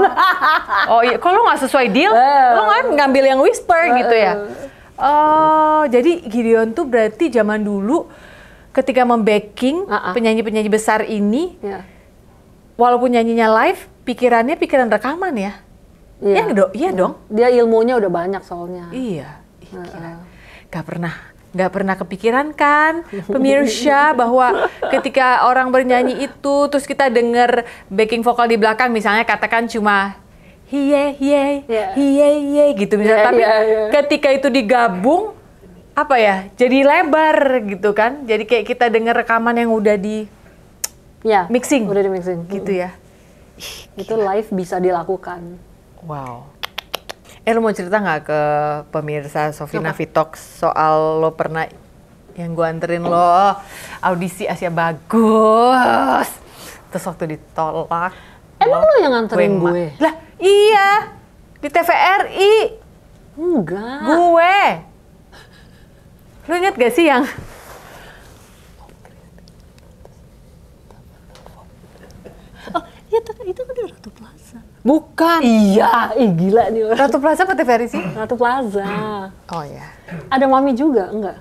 <laughs> oh iya, kalau nggak sesuai deal, uh, lo kan ngambil yang whisper uh, gitu ya. Oh, jadi Gideon tuh berarti zaman dulu ketika membacking uh -uh. penyanyi-penyanyi besar ini. Yeah walaupun nyanyinya live, pikirannya pikiran rekaman ya. Iya, ya, do, iya dong. Dia ilmunya udah banyak soalnya. Iya, Gak pernah gak pernah kepikiran kan pemirsa bahwa ketika orang bernyanyi itu terus kita denger backing vokal di belakang misalnya katakan cuma hiye hiye iya. hiye hiye gitu misalnya yeah, tapi yeah, yeah. ketika itu digabung apa ya jadi lebar gitu kan jadi kayak kita denger rekaman yang udah di ya mixing udah di mixing gitu hmm. ya itu live bisa dilakukan wow eh lo mau cerita nggak ke pemirsa Sofina Vitox soal lo pernah yang gue anterin lo audisi Asia bagus terus waktu ditolak emang lo, yang anterin? gue, gue? lah iya di TVRI enggak gue lo inget gak sih yang Iya, itu kan itu kan Ratu Plaza. Bukan. Iya, ih gila nih. Ratu Plaza apa TVRI sih? Ratu Plaza. Oh iya. Ada Mami juga enggak?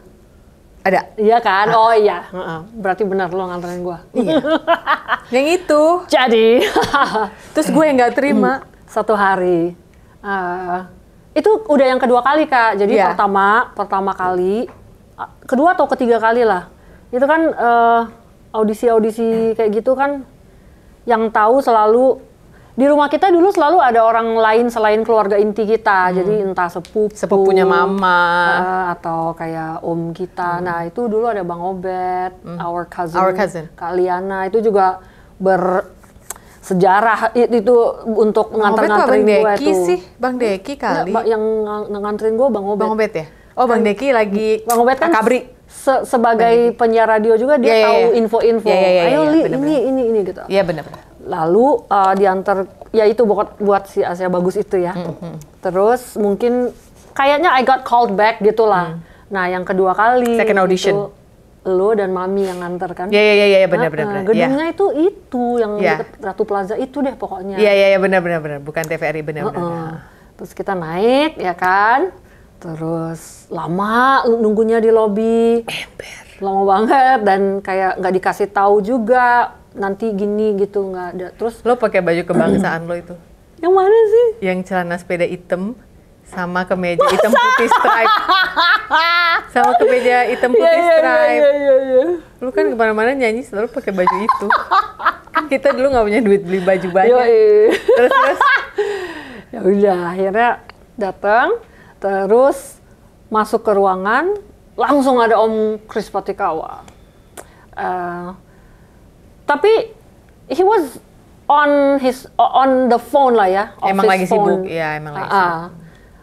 Ada. Iya kan? Ah. Oh iya. Uh -uh. Berarti benar lo nganterin gue. Iya. <laughs> yang itu. Jadi. <laughs> Terus gue yang gak terima. Hmm. Satu hari. Uh, itu udah yang kedua kali kak. Jadi yeah. pertama, pertama kali, kedua atau ketiga kali lah. Itu kan audisi uh, eh, audisi -audisi kayak gitu kan yang tahu selalu di rumah kita dulu selalu ada orang lain selain keluarga inti kita. Hmm. Jadi entah sepupu, sepupunya mama eh, atau kayak om kita. Hmm. Nah, itu dulu ada Bang Obet, hmm. our cousin, our cousin. Kaliana itu juga bersejarah itu untuk nganter-nganterin gue Bang Deki sih, Bang Deki kali. Nggak, yang nganterin gue Bang Obet. Bang Obet ya? Oh, Bang kan Deki lagi Bang Obet kan Kabri se sebagai penyiar radio juga dia yeah, ya, tahu ya. info-info. Yeah, yeah, yeah, Ayo yeah, li, bener, ini bener. ini ini gitu. Iya yeah, benar. Lalu uh, diantar ya itu buat buat si Asia bagus itu ya. Mm -hmm. Terus mungkin kayaknya I got called back gitulah. Mm. Nah yang kedua kali. Second audition. Gitu, lo dan mami yang nganter kan? Iya iya iya benar benar Gedungnya yeah. itu itu yang yeah. deket Ratu Plaza itu deh pokoknya. Iya yeah, iya yeah, yeah, benar benar benar bukan TVRI benar benar. Uh -uh. Terus kita naik ya kan? terus lama nunggunya di lobi ember lama banget dan kayak nggak dikasih tahu juga nanti gini gitu nggak ada terus lo pakai baju kebangsaan lo itu yang mana sih yang celana sepeda hitam sama kemeja Masa? hitam putih stripe <laughs> sama kemeja hitam putih iya, iya, iya, stripe yeah, yeah, yeah, yeah. lu kan kemana-mana nyanyi selalu pakai baju itu kan kita dulu nggak punya duit beli baju banyak terus terus <laughs> ya udah akhirnya datang Terus masuk ke ruangan, langsung ada Om Chris Patikawa. Uh, tapi he was on his on the phone lah ya. Iya, emang lagi phone. Ah, sibuk, ya ah. emang lagi sibuk.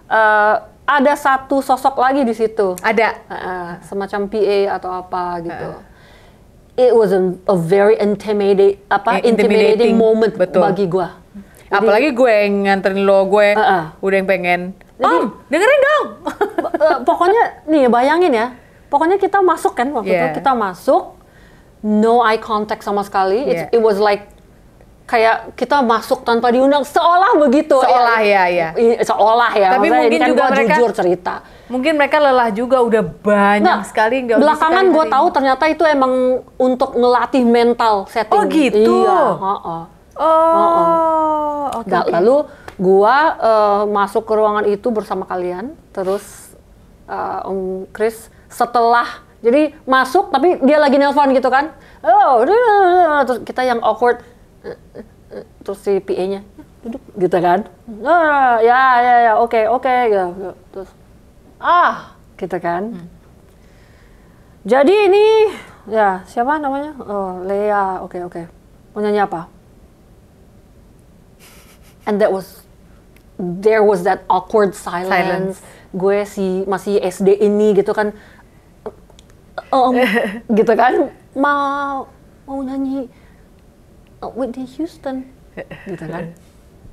Uh, ada satu sosok lagi di situ. Ada. Uh, uh, semacam PA atau apa gitu. Uh. It was a, a very intimidating apa intimidating, intimidating moment Betul. bagi gue. Apalagi gue yang nganterin lo, gue uh, uh. udah yang pengen jadi, Om, dengerin dong. <laughs> Eh, pokoknya nih bayangin ya. Pokoknya kita masuk kan waktu yeah. itu kita masuk no eye contact sama sekali. It's, yeah. It was like kayak kita masuk tanpa diundang seolah begitu seolah ya, ya, ya. seolah ya tapi mungkin kan juga mereka jujur cerita mungkin mereka lelah juga udah banyak nah, sekali nggak belakangan gue tahu ternyata itu emang untuk ngelatih mental setting oh gitu iya, oh, oh. oh, oh. oh, okay, nah, okay. lalu gua uh, masuk ke ruangan itu bersama kalian terus uh, Om Chris setelah jadi masuk tapi dia lagi nelpon gitu kan oh terus kita yang awkward eh, terus si PA-nya duduk gitu kan ah, ya ya ya oke okay, oke okay, gitu, terus ah gitu kan hmm. jadi ini ya siapa namanya oh Lea oke okay, oke okay. mau nyanyi apa and that was there was that awkward silence, silence. gue si masih SD ini gitu kan um, <laughs> gitu kan mau mau nyanyi uh, Whitney Houston gitu kan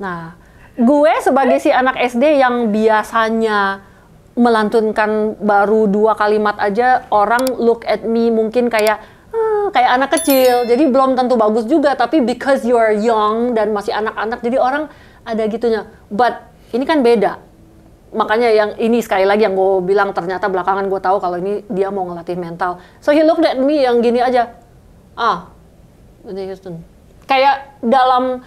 nah gue sebagai si anak SD yang biasanya melantunkan baru dua kalimat aja orang look at me mungkin kayak ah, kayak anak kecil jadi belum tentu bagus juga tapi because you are young dan masih anak-anak jadi orang ada gitunya but ini kan beda makanya yang ini sekali lagi yang gue bilang ternyata belakangan gue tahu kalau ini dia mau ngelatih mental so he looked at me yang gini aja ah ini Houston kayak dalam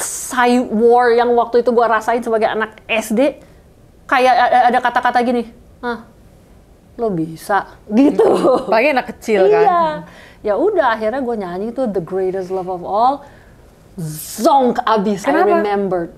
side war yang waktu itu gue rasain sebagai anak SD kayak ada kata-kata gini ah lo bisa gitu pakai anak kecil kan iya ya udah akhirnya gue nyanyi tuh the greatest love of all zonk abis. Kenapa? I remembered.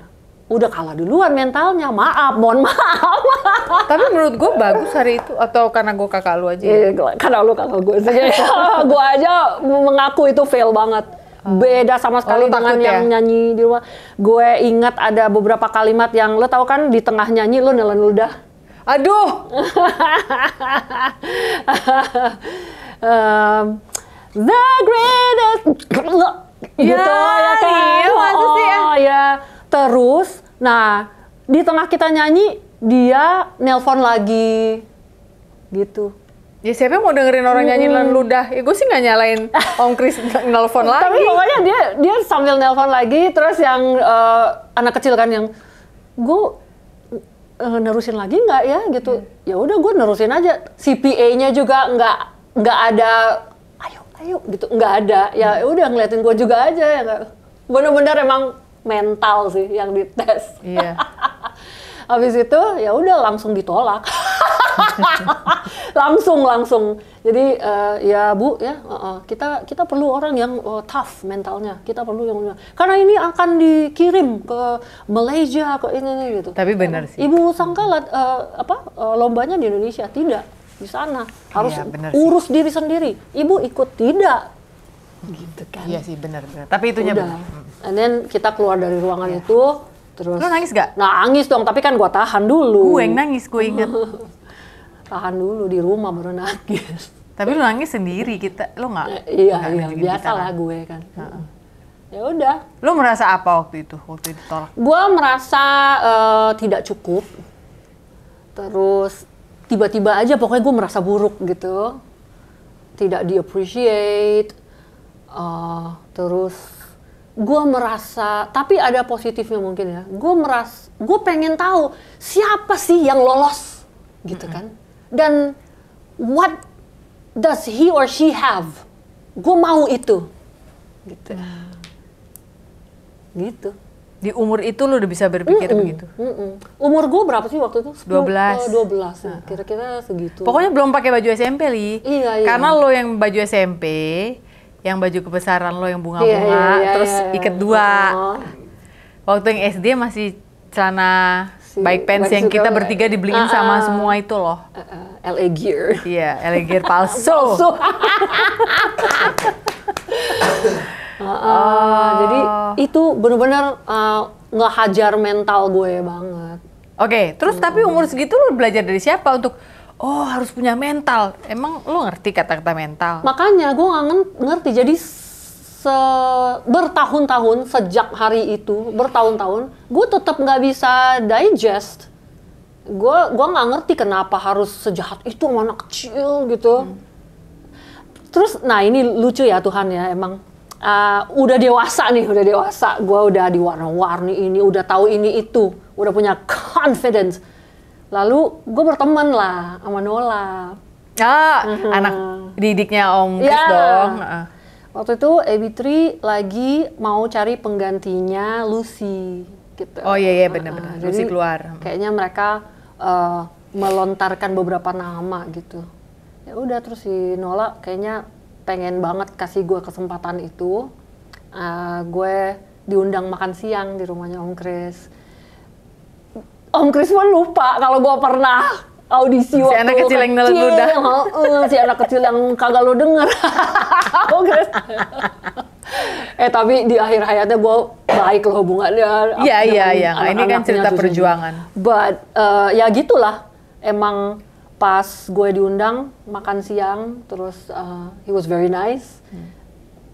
Udah kalah duluan mentalnya, maaf, mohon maaf. <laughs> Tapi menurut gue bagus hari itu, atau karena gue kakak lu aja? Ya? Iya, yeah, karena lu kakak gue sih. <laughs> <laughs> gue aja mengaku itu fail banget. Oh. Beda sama oh, sekali oh, dengan ya? yang nyanyi di rumah. Gue ingat ada beberapa kalimat yang lo tau kan di tengah nyanyi lo nelan ludah. Aduh. um, the greatest gitu ya, ya kan iya, ya? oh, ya. ya terus nah di tengah kita nyanyi dia nelpon lagi gitu Ya siapa mau dengerin orang nyanyi hmm. ludah? Ya gue sih nggak nyalain <laughs> Om Kris nelpon lagi. Tapi pokoknya dia dia sambil nelpon lagi, terus yang uh, anak kecil kan yang gue uh, nerusin lagi nggak ya gitu? Hmm. Ya udah gue nerusin aja. cpa nya juga nggak nggak ada ayo gitu nggak ada ya, ya udah ngeliatin gue juga aja ya bener-bener emang mental sih yang dites iya. <laughs> habis itu ya udah langsung ditolak <laughs> langsung langsung jadi uh, ya bu ya uh, uh, kita kita perlu orang yang uh, tough mentalnya kita perlu yang karena ini akan dikirim ke Malaysia ke ini, ini gitu tapi benar sih ibu sangka uh, eh, apa uh, lombanya di Indonesia tidak di sana harus ya, bener urus sih. diri sendiri ibu ikut tidak gitu kan iya sih benar tapi itu udah bener. Hmm. and then kita keluar dari ruangan ya. itu terus lu nangis gak nah, nangis dong tapi kan gua tahan dulu gue yang nangis gue inget <laughs> tahan dulu di rumah baru nangis tapi lu nangis sendiri kita lu eh, iya, nggak iya, iya biasa lah kan? gue kan uh-uh. ya udah lu merasa apa waktu itu waktu ditolak gue merasa uh, tidak cukup terus tiba-tiba aja pokoknya gue merasa buruk gitu tidak di appreciate uh, eh, terus gue merasa tapi ada positifnya mungkin ya gue meras gue pengen tahu siapa sih yang lolos gitu kan dan what does he or she have gue mau itu gitu nah. gitu di umur itu lu udah bisa berpikir mm -mm, begitu? Mm -mm. Umur gua berapa sih waktu itu? 12. belas. Uh, 12, nah, kira-kira segitu. Pokoknya belum pakai baju SMP, Li. Iya, iya. Karena lo yang baju SMP, yang baju kebesaran lo yang bunga-bunga, iya, iya, iya, iya, terus iya, iya. ikat dua. Oh. Waktu yang SD masih celana si bike pants yang kita bertiga dibeliin uh, uh, sama ah. semua itu loh. Uh, eh, uh, eh, LA gear. Iya, LA gear palsu. <laughs> <laughs> Uh, Jadi itu bener-bener uh, ngehajar mental gue banget. Oke, okay, terus hmm. tapi umur segitu lo belajar dari siapa untuk oh harus punya mental. Emang lu ngerti kata-kata mental? Makanya gue nggak ngerti. Jadi se bertahun-tahun sejak hari itu bertahun-tahun gue tetap nggak bisa digest gue gua nggak ngerti kenapa harus sejahat itu sama anak kecil gitu hmm. terus nah ini lucu ya Tuhan ya emang uh, udah dewasa nih, udah dewasa, gue udah diwarna-warni ini, udah tahu ini itu, udah punya confidence. Lalu gue berteman lah sama Nola. Ah, uh -huh. anak didiknya Om Chris yeah. dong. Waktu itu AB3 lagi mau cari penggantinya Lucy gitu. Oh iya iya benar-benar. Uh, Lucy keluar. Kayaknya mereka uh, melontarkan beberapa nama gitu. Ya udah terus si Nola kayaknya pengen banget kasih gue kesempatan itu. Uh, gue diundang makan siang di rumahnya Om Kris. Om Kris pun lupa kalau gue pernah audisi si waktu anak kecil, yang nelen ludah. si anak kecil yang kagak lo denger. <laughs> Om Kris. eh tapi di akhir hayatnya gue baik loh hubungannya. Iya, iya iya iya. Ini kan cerita perjuangan. But uh, ya gitulah. Emang pas gue diundang makan siang terus uh, he was very nice hmm.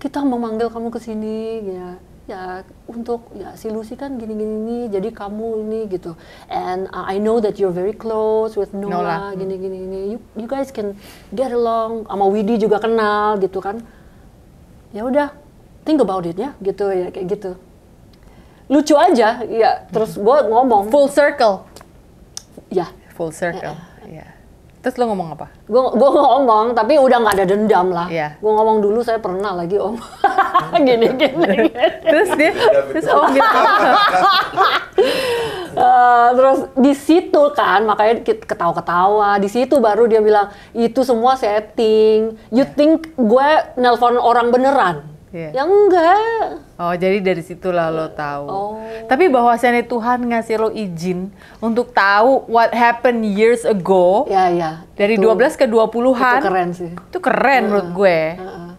kita memanggil kamu ke sini ya ya untuk ya si Lucy kan gini gini ini jadi kamu ini gitu and uh, I know that you're very close with Nola, Nola. Hmm. gini gini ini you, you guys can get along sama Widi juga kenal gitu kan ya udah think about it ya gitu ya kayak gitu lucu aja ya terus hmm. gue ngomong full circle ya yeah. full circle ya, ya. Terus lo ngomong apa? Gue ngomong, tapi udah nggak ada dendam lah. Yeah. Gue ngomong dulu saya pernah lagi om. <laughs> gini, gini, gini. Terus dia, terus om gitu. <laughs> Uh, terus di situ kan makanya ketawa-ketawa di situ baru dia bilang itu semua setting you iya. think gue nelpon orang beneran yeah. ya enggak oh jadi dari situlah lo tahu oh. tapi bahwasannya Tuhan ngasih lo izin untuk tahu what happened years ago ya ya dari itu, 12 ke 20-an itu keren sih itu keren uh, menurut gue uh, uh.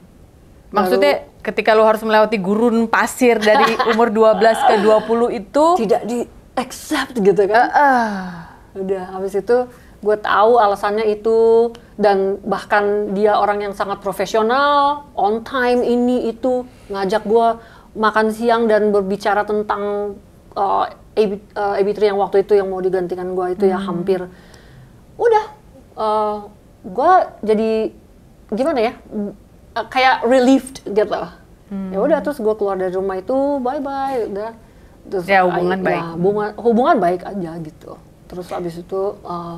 maksudnya Lalu, ketika lo harus melewati gurun pasir dari <laughs> umur 12 ke 20 itu tidak di accept gitu kan uh, uh. udah habis itu gue tahu alasannya itu dan bahkan dia orang yang sangat profesional, on time ini itu ngajak gue makan siang dan berbicara tentang uh, ebitri uh, yang waktu itu yang mau digantikan gue itu ya, hmm. ya hampir udah uh, gue jadi gimana ya uh, kayak relieved gitu hmm. ya udah terus gue keluar dari rumah itu bye bye udah terus ya hubungan I, ya, baik ya, hubungan, hubungan baik aja gitu terus abis itu uh,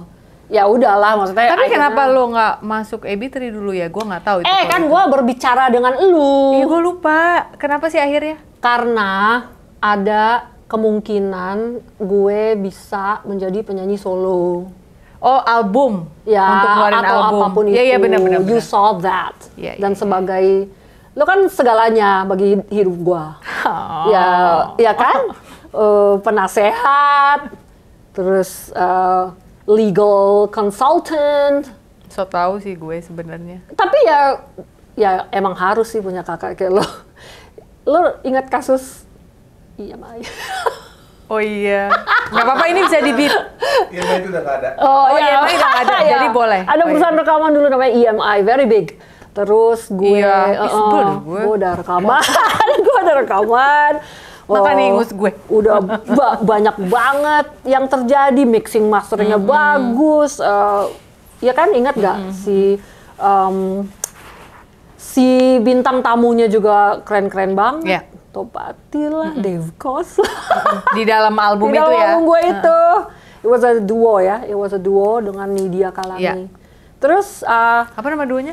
ya udahlah maksudnya tapi kenapa lo nggak masuk AB3 dulu ya gue nggak tahu itu eh kan gue berbicara dengan lu iya gue lupa kenapa sih akhirnya karena ada kemungkinan gue bisa menjadi penyanyi solo oh album ya untuk ngeluarin atau album. apapun iya, iya, itu ya, ya, bener, bener, bener. you saw that ya, dan sebagai ya. lo kan segalanya bagi hidup gue oh. ya ya kan oh. <laughs> uh, penasehat terus uh, legal consultant. So tau sih gue sebenarnya. Tapi ya ya emang harus sih punya kakak kayak lo. Lo ingat kasus iya Maya. <laughs> Oh iya, nggak apa-apa ini bisa dibit. IMI iya, itu udah nggak ada. Oh, oh iya, IMI iya, ada, <laughs> iya. jadi boleh. Ada oh, iya. rekaman dulu namanya EMI, very big. Terus gue, iya, uh, gue, gue udah rekaman, <laughs> gue udah rekaman. Makanya ingus oh, gue. Udah <laughs> ba banyak banget yang terjadi, mixing masternya mm -hmm. bagus. Uh, ya kan ingat nggak mm -hmm. si um, si bintang tamunya juga keren-keren banget. Yeah. Topati lah, mm -hmm. Dave Kos Di dalam album Di dalam itu album ya. album gue itu. It was a duo ya, it was a duo dengan Nidia Kalani. Yeah. Terus uh, apa nama duanya?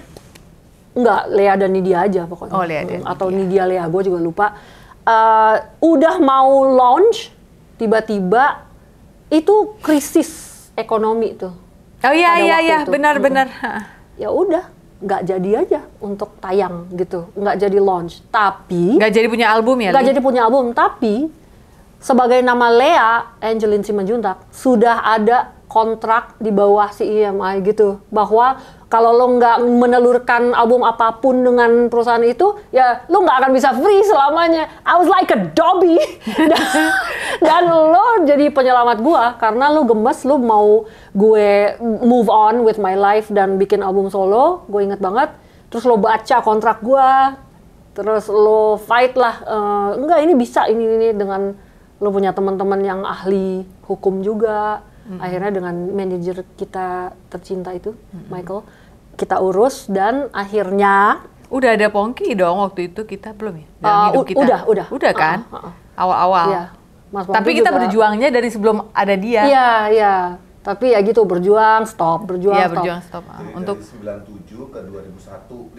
Enggak, Lea dan Nidia aja pokoknya. Oh, Lea dan Atau Atau Nidia Lea, gue juga lupa uh, udah mau launch tiba-tiba itu krisis ekonomi tuh. Oh iya iya iya benar-benar. Ya udah nggak jadi aja untuk tayang gitu, nggak jadi launch. Tapi nggak jadi punya album ya? Nggak jadi punya album, tapi sebagai nama Lea Angelin Simanjuntak sudah ada kontrak di bawah si EMI gitu bahwa kalau lo nggak menelurkan album apapun dengan perusahaan itu, ya lo nggak akan bisa free selamanya. I was like a Dobby. <laughs> dan, dan lo jadi penyelamat gua karena lo gemes, lo mau gue move on with my life dan bikin album solo. Gue inget banget. Terus lo baca kontrak gua, terus lo fight lah. Uh, enggak ini bisa ini ini dengan lo punya teman-teman yang ahli hukum juga hmm. akhirnya dengan manajer kita tercinta itu hmm. Michael kita urus dan akhirnya udah ada Pongki dong waktu itu kita belum ya uh, hidup kita udah udah udah ah, kan ah, awal-awal uh, uh, uh. tapi kita juga, berjuangnya dari sebelum ada dia iya yeah, iya tapi ya gitu berjuang stop berjuang ya, stop. berjuang stop Jadi ah, untuk dari 97 ke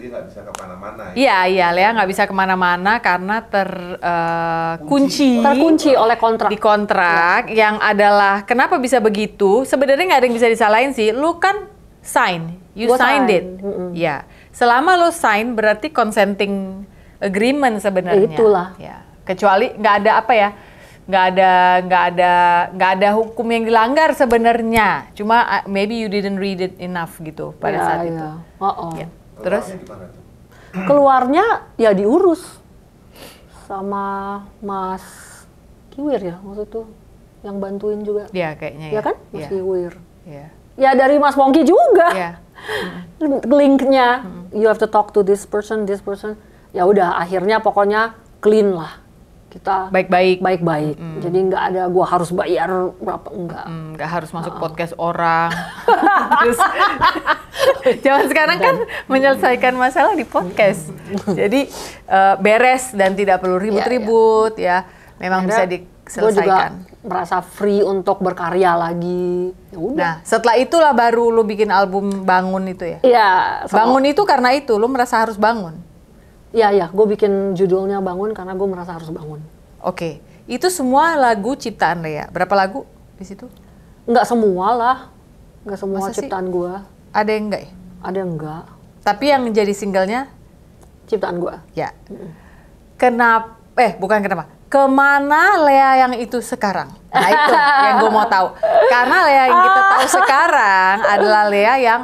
2001 dia nggak bisa kemana-mana ya iya iya Lea nggak bisa kemana-mana karena terkunci uh, eh, kunci. Oh, iya. terkunci oleh kontrak di kontrak ya. yang adalah kenapa bisa begitu sebenarnya nggak ada yang bisa disalahin sih lu kan sign you Gua signed sign. it mm -hmm. ya selama lu sign berarti consenting agreement sebenarnya itulah ya kecuali nggak ada apa ya nggak ada nggak ada nggak ada hukum yang dilanggar sebenarnya cuma uh, maybe you didn't read it enough gitu pada yeah, saat yeah. itu oh, oh. yeah. terus keluarnya ya diurus sama Mas Kiwir ya waktu itu yang bantuin juga ya kayaknya ya, yeah. kan Mas yeah. Kiwir ya. ya dari Mas Wongki juga yeah. linknya <laughs> linknya hmm. you have to talk to this person this person ya udah akhirnya pokoknya clean lah kita baik-baik baik-baik mm. jadi nggak ada gua harus bayar berapa enggak mm, nggak harus masuk uh. podcast orang <laughs> terus jangan <laughs> sekarang kan menyelesaikan masalah di podcast jadi uh, beres dan tidak perlu iya, ribut-ribut yeah, yeah. ya memang Akhirnya, bisa diselesaikan juga merasa free untuk berkarya lagi Yaudah. nah setelah itulah baru lu bikin album bangun itu ya iya bangun itu karena itu lu merasa harus bangun Ya ya, Gue bikin judulnya Bangun karena gue merasa harus bangun. Oke. Okay. Itu semua lagu ciptaan Lea? Berapa lagu di situ? Enggak semua lah. enggak semua Masa ciptaan gue. Ada yang enggak ya? Ada yang enggak. Tapi yang jadi singlenya? Ciptaan gue. Ya. Mm. Kenapa? Eh, bukan kenapa kemana Lea yang itu sekarang? Nah itu yang gue mau tahu. Karena Lea yang kita tahu <laughs> sekarang adalah Lea yang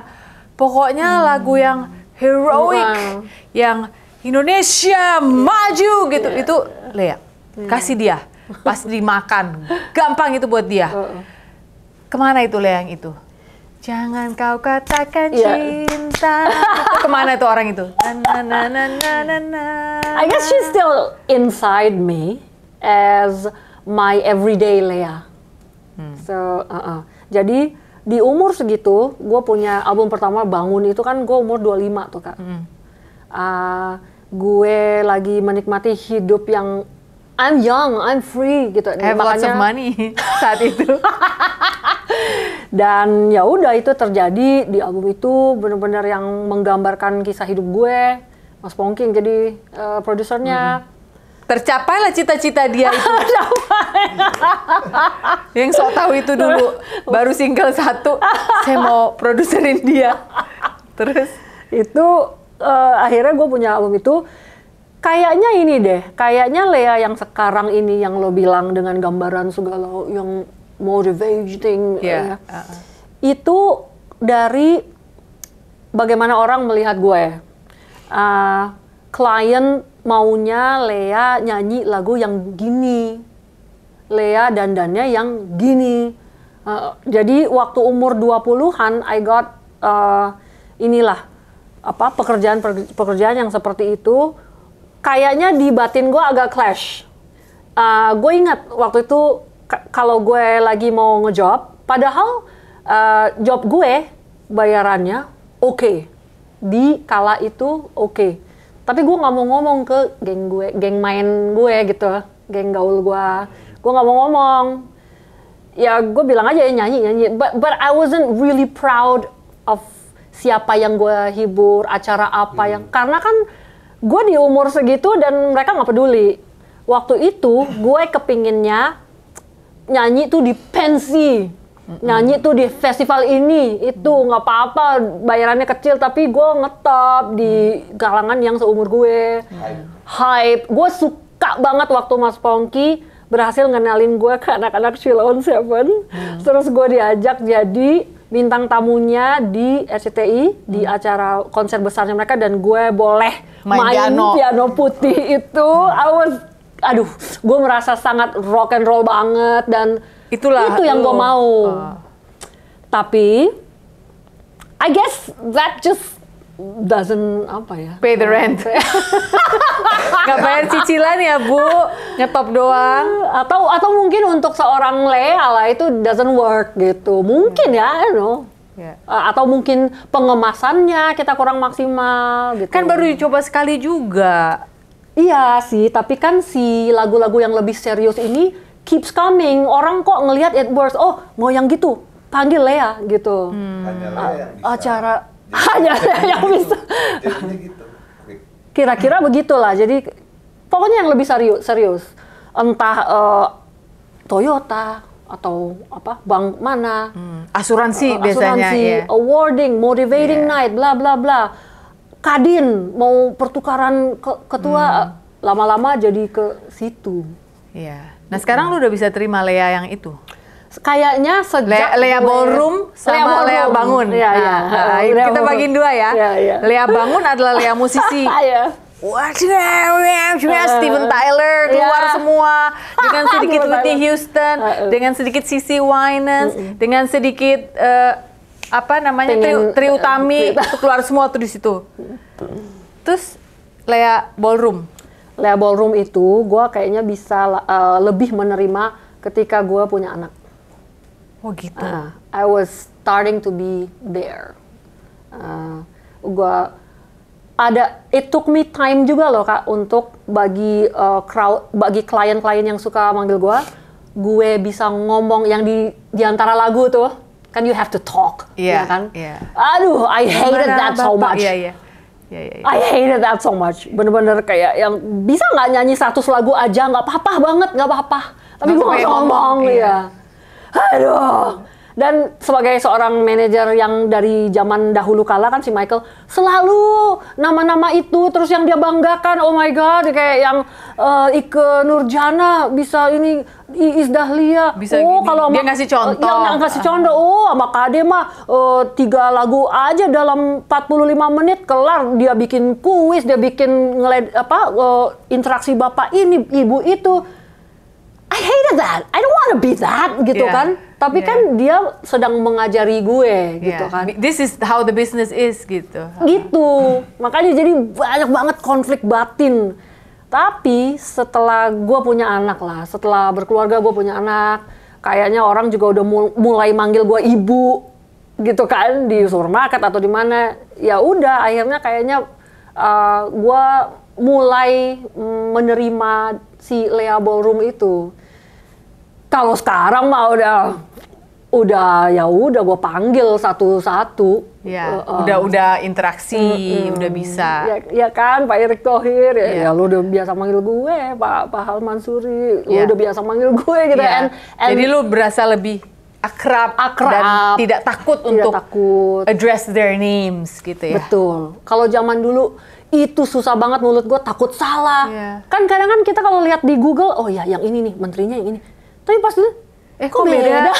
pokoknya hmm. lagu yang heroic, bukan. yang Indonesia maju gitu yeah. itu Lea yeah. kasih dia pas dimakan gampang itu buat dia uh -uh. kemana itu Lea yang itu jangan kau katakan yeah. cinta <laughs> kemana itu orang itu na, na, na, na, na, na. I guess she's still inside me as my everyday Lea hmm. so uh -uh. jadi di umur segitu gue punya album pertama bangun itu kan gue umur 25 tuh kak hmm. uh, gue lagi menikmati hidup yang I'm young, I'm free gitu. I have Makanya, lots of money <laughs> saat itu. <laughs> Dan ya udah itu terjadi di album itu benar-benar yang menggambarkan kisah hidup gue. Mas Pongking jadi uh, produsernya. Mm -hmm. Tercapailah cita-cita dia itu. <laughs> yang sok tahu itu dulu. Baru single satu, saya mau produserin dia. Terus itu uh, akhirnya gue punya album itu kayaknya ini deh kayaknya Lea yang sekarang ini yang lo bilang dengan gambaran segala yang motivating yeah. ya, uh -uh. itu dari bagaimana orang melihat gue ya. uh, klien maunya Lea nyanyi lagu yang gini Lea dandannya yang gini uh, jadi waktu umur 20-an I got uh, inilah apa pekerjaan pekerjaan yang seperti itu kayaknya di batin gue agak clash. Uh, ah, gue ingat waktu itu kalau gue lagi mau ngejob, padahal uh, job gue bayarannya oke okay. di kala itu oke. Okay. Tapi gue nggak mau ngomong ke geng gue, geng main gue gitu, geng gaul gue. Gue nggak mau ngomong. Ya gue bilang aja ya nyanyi nyanyi. But but I wasn't really proud of siapa yang gue hibur, acara apa hmm. yang karena kan gue di umur segitu dan mereka nggak peduli. Waktu itu gue kepinginnya nyanyi tuh di pensi, hmm. nyanyi tuh di festival ini itu hmm. nggak apa-apa bayarannya kecil tapi gue ngetop di hmm. kalangan yang seumur gue. Hype, gue suka banget waktu Mas Pongki berhasil ngenalin gue ke anak-anak Shilon Seven, hmm. terus gue diajak jadi bintang tamunya di RCTI hmm. di acara konser besarnya mereka dan gue boleh main, main piano. piano putih hmm. itu I was aduh gue merasa sangat rock and roll banget dan itulah itu yang gue mau uh. tapi I guess that just doesn't apa ya pay the rent <laughs> nggak bayar cicilan ya bu nyetop doang eh, atau atau mungkin untuk seorang Lea lah itu doesn't work gitu mungkin hmm. ya I don't know Yeah. Ya. Atau mungkin pengemasannya kita kurang maksimal gitu. Kan baru dicoba sekali juga. Iya sih, tapi kan si lagu-lagu yang lebih serius ini keeps coming. Orang kok ngelihat it works. Oh, mau yang gitu, panggil Lea gitu. Hmm. Lea ah, bisa. acara hanya yang iya, bisa. Gitu. Kira-kira begitulah. Jadi pokoknya yang lebih serius, serius. entah uh, Toyota atau apa bank mana, hmm. asuransi uh, biasanya, asuransi, yeah. awarding, motivating yeah. night, bla bla bla. Kadin mau pertukaran ke ketua hmm. lama-lama hmm. jadi ke situ. Iya. Nah, sekarang lu udah bisa terima Lea yang itu? kayaknya sejak Le Lea Ballroom sama Lea, Ballroom. Lea Bangun. Ya, ya. Nah, Lea kita bagiin dua ya. ya, ya. Lea Bangun adalah Lea musisi. <laughs> ya. Wah, Steven Tyler keluar yeah. semua dengan <laughs> sedikit Whitney Houston, dengan sedikit sisi Winans, dengan sedikit uh, apa namanya Pengen, Tri, tri eh, Utami uh, keluar semua tuh di situ. Terus Lea Ballroom. Lea Ballroom itu gue kayaknya bisa uh, lebih menerima ketika gue punya anak. Oh gitu. Uh, I was starting to be there. Uh, gua ada it took me time juga loh kak untuk bagi uh, crowd bagi klien-klien yang suka manggil gua, gue bisa ngomong yang di diantara lagu tuh kan you have to talk yeah, ya iya, kan yeah. aduh I hated Gimana, that so much yeah, yeah. Yeah, yeah, yeah. I hated that so much bener-bener kayak yang bisa nggak nyanyi satu lagu aja nggak apa-apa banget nggak apa-apa tapi gue nggak ngomong, ngomong ya iya aduh dan sebagai seorang manajer yang dari zaman dahulu kala kan si Michael selalu nama-nama itu terus yang dia banggakan oh my god kayak yang uh, Ike Nurjana bisa ini Iis Dahlia bisa oh kalau dia ngasih eh, contoh uh, yang ngasih ah. contoh oh sama Kade mah uh, tiga lagu aja dalam 45 menit kelar dia bikin kuis dia bikin ngeled apa uh, interaksi bapak ini ibu itu I hate that. I don't want to be that gitu yeah. kan. Tapi yeah. kan dia sedang mengajari gue gitu kan. This is how the business is gitu. Gitu. Makanya jadi banyak banget konflik batin. Tapi setelah gue punya anak lah, setelah berkeluarga gue punya anak, kayaknya orang juga udah mulai manggil gue ibu gitu kan di supermarket atau di mana. Ya udah, akhirnya kayaknya uh, gue mulai mm, menerima si Lea Ballroom itu kalau sekarang mah udah udah ya udah gue panggil satu-satu. Ya, uh, udah um, udah interaksi, uh, um, udah bisa. Ya, ya kan Pak Erick Thohir ya, ya. ya lu udah biasa manggil gue, Pak Pak Halman Suri, lu iya. udah biasa manggil gue gitu ya. and, and Jadi lu berasa lebih akrab, akrab dan tidak takut tidak untuk takut. address their names gitu ya. Betul. Kalau zaman dulu itu susah banget mulut gue takut salah. Yeah. Kan kadang kan kita kalau lihat di Google, oh ya yang ini nih menterinya yang ini tapi pas dulu eh kok, kok beda, beda?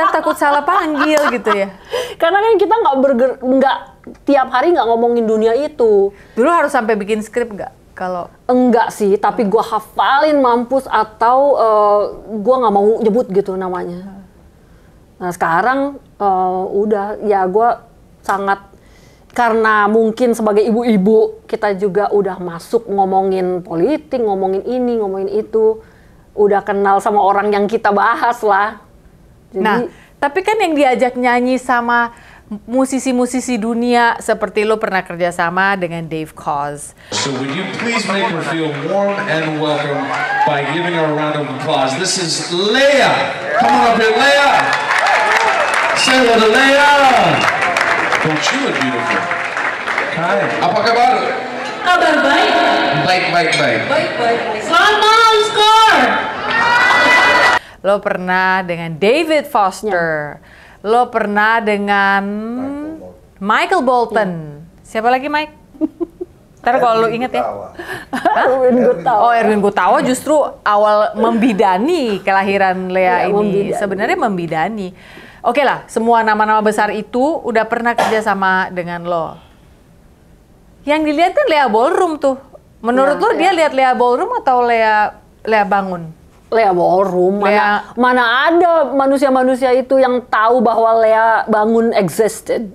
uh, <laughs> takut salah panggil gitu ya karena kan kita nggak berger nggak tiap hari nggak ngomongin dunia itu dulu harus sampai bikin skrip nggak kalau enggak sih tapi gue hafalin mampus atau uh, eh, gue nggak mau nyebut gitu namanya nah sekarang uh, udah ya gue sangat karena mungkin sebagai ibu-ibu kita juga udah masuk ngomongin politik ngomongin ini ngomongin itu udah kenal sama orang yang kita bahas lah. Jadi, nah, tapi kan yang diajak nyanyi sama musisi-musisi dunia seperti lo pernah kerjasama dengan Dave Koz. So would you please make her feel warm and welcome by giving her a round of applause. This is Leia. Come on up here, Leia. Say hello to Leia. Don't you look beautiful? Hi. apa kabar? Kabar baik. Baik, baik, baik. Baik, baik. Selamat Selamat, Oscar lo pernah dengan David Foster, ya. lo pernah dengan Michael Bolton. Michael Bolton. Ya. Siapa lagi Mike? Ntar kalau lo inget ya. Gutawa. ya. Erwin Gutawa. Oh Erwin Gutawa justru awal membidani kelahiran Lea ya, ini. Membidani. Sebenarnya membidani. Oke lah, semua nama-nama besar itu udah pernah kerja sama dengan lo. Yang dilihat kan Lea Ballroom tuh. Menurut ya, lo ya. dia iya. lihat Lea Ballroom atau Lea Lea Bangun? Lea ballroom Lea. mana ada manusia-manusia itu yang tahu bahwa Lea bangun existed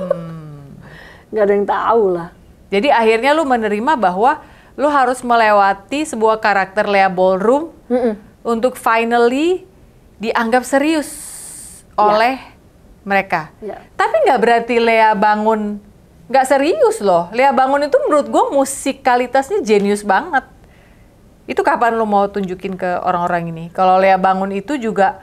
hmm. <laughs> nggak ada yang tahu lah jadi akhirnya lu menerima bahwa lu harus melewati sebuah karakter Lea ballroom mm -mm. untuk finally dianggap serius ya. oleh ya. mereka ya. tapi nggak berarti Lea bangun nggak serius loh Lea bangun itu menurut gue musikalitasnya jenius banget itu kapan lo mau tunjukin ke orang-orang ini? Kalau Lea Bangun itu juga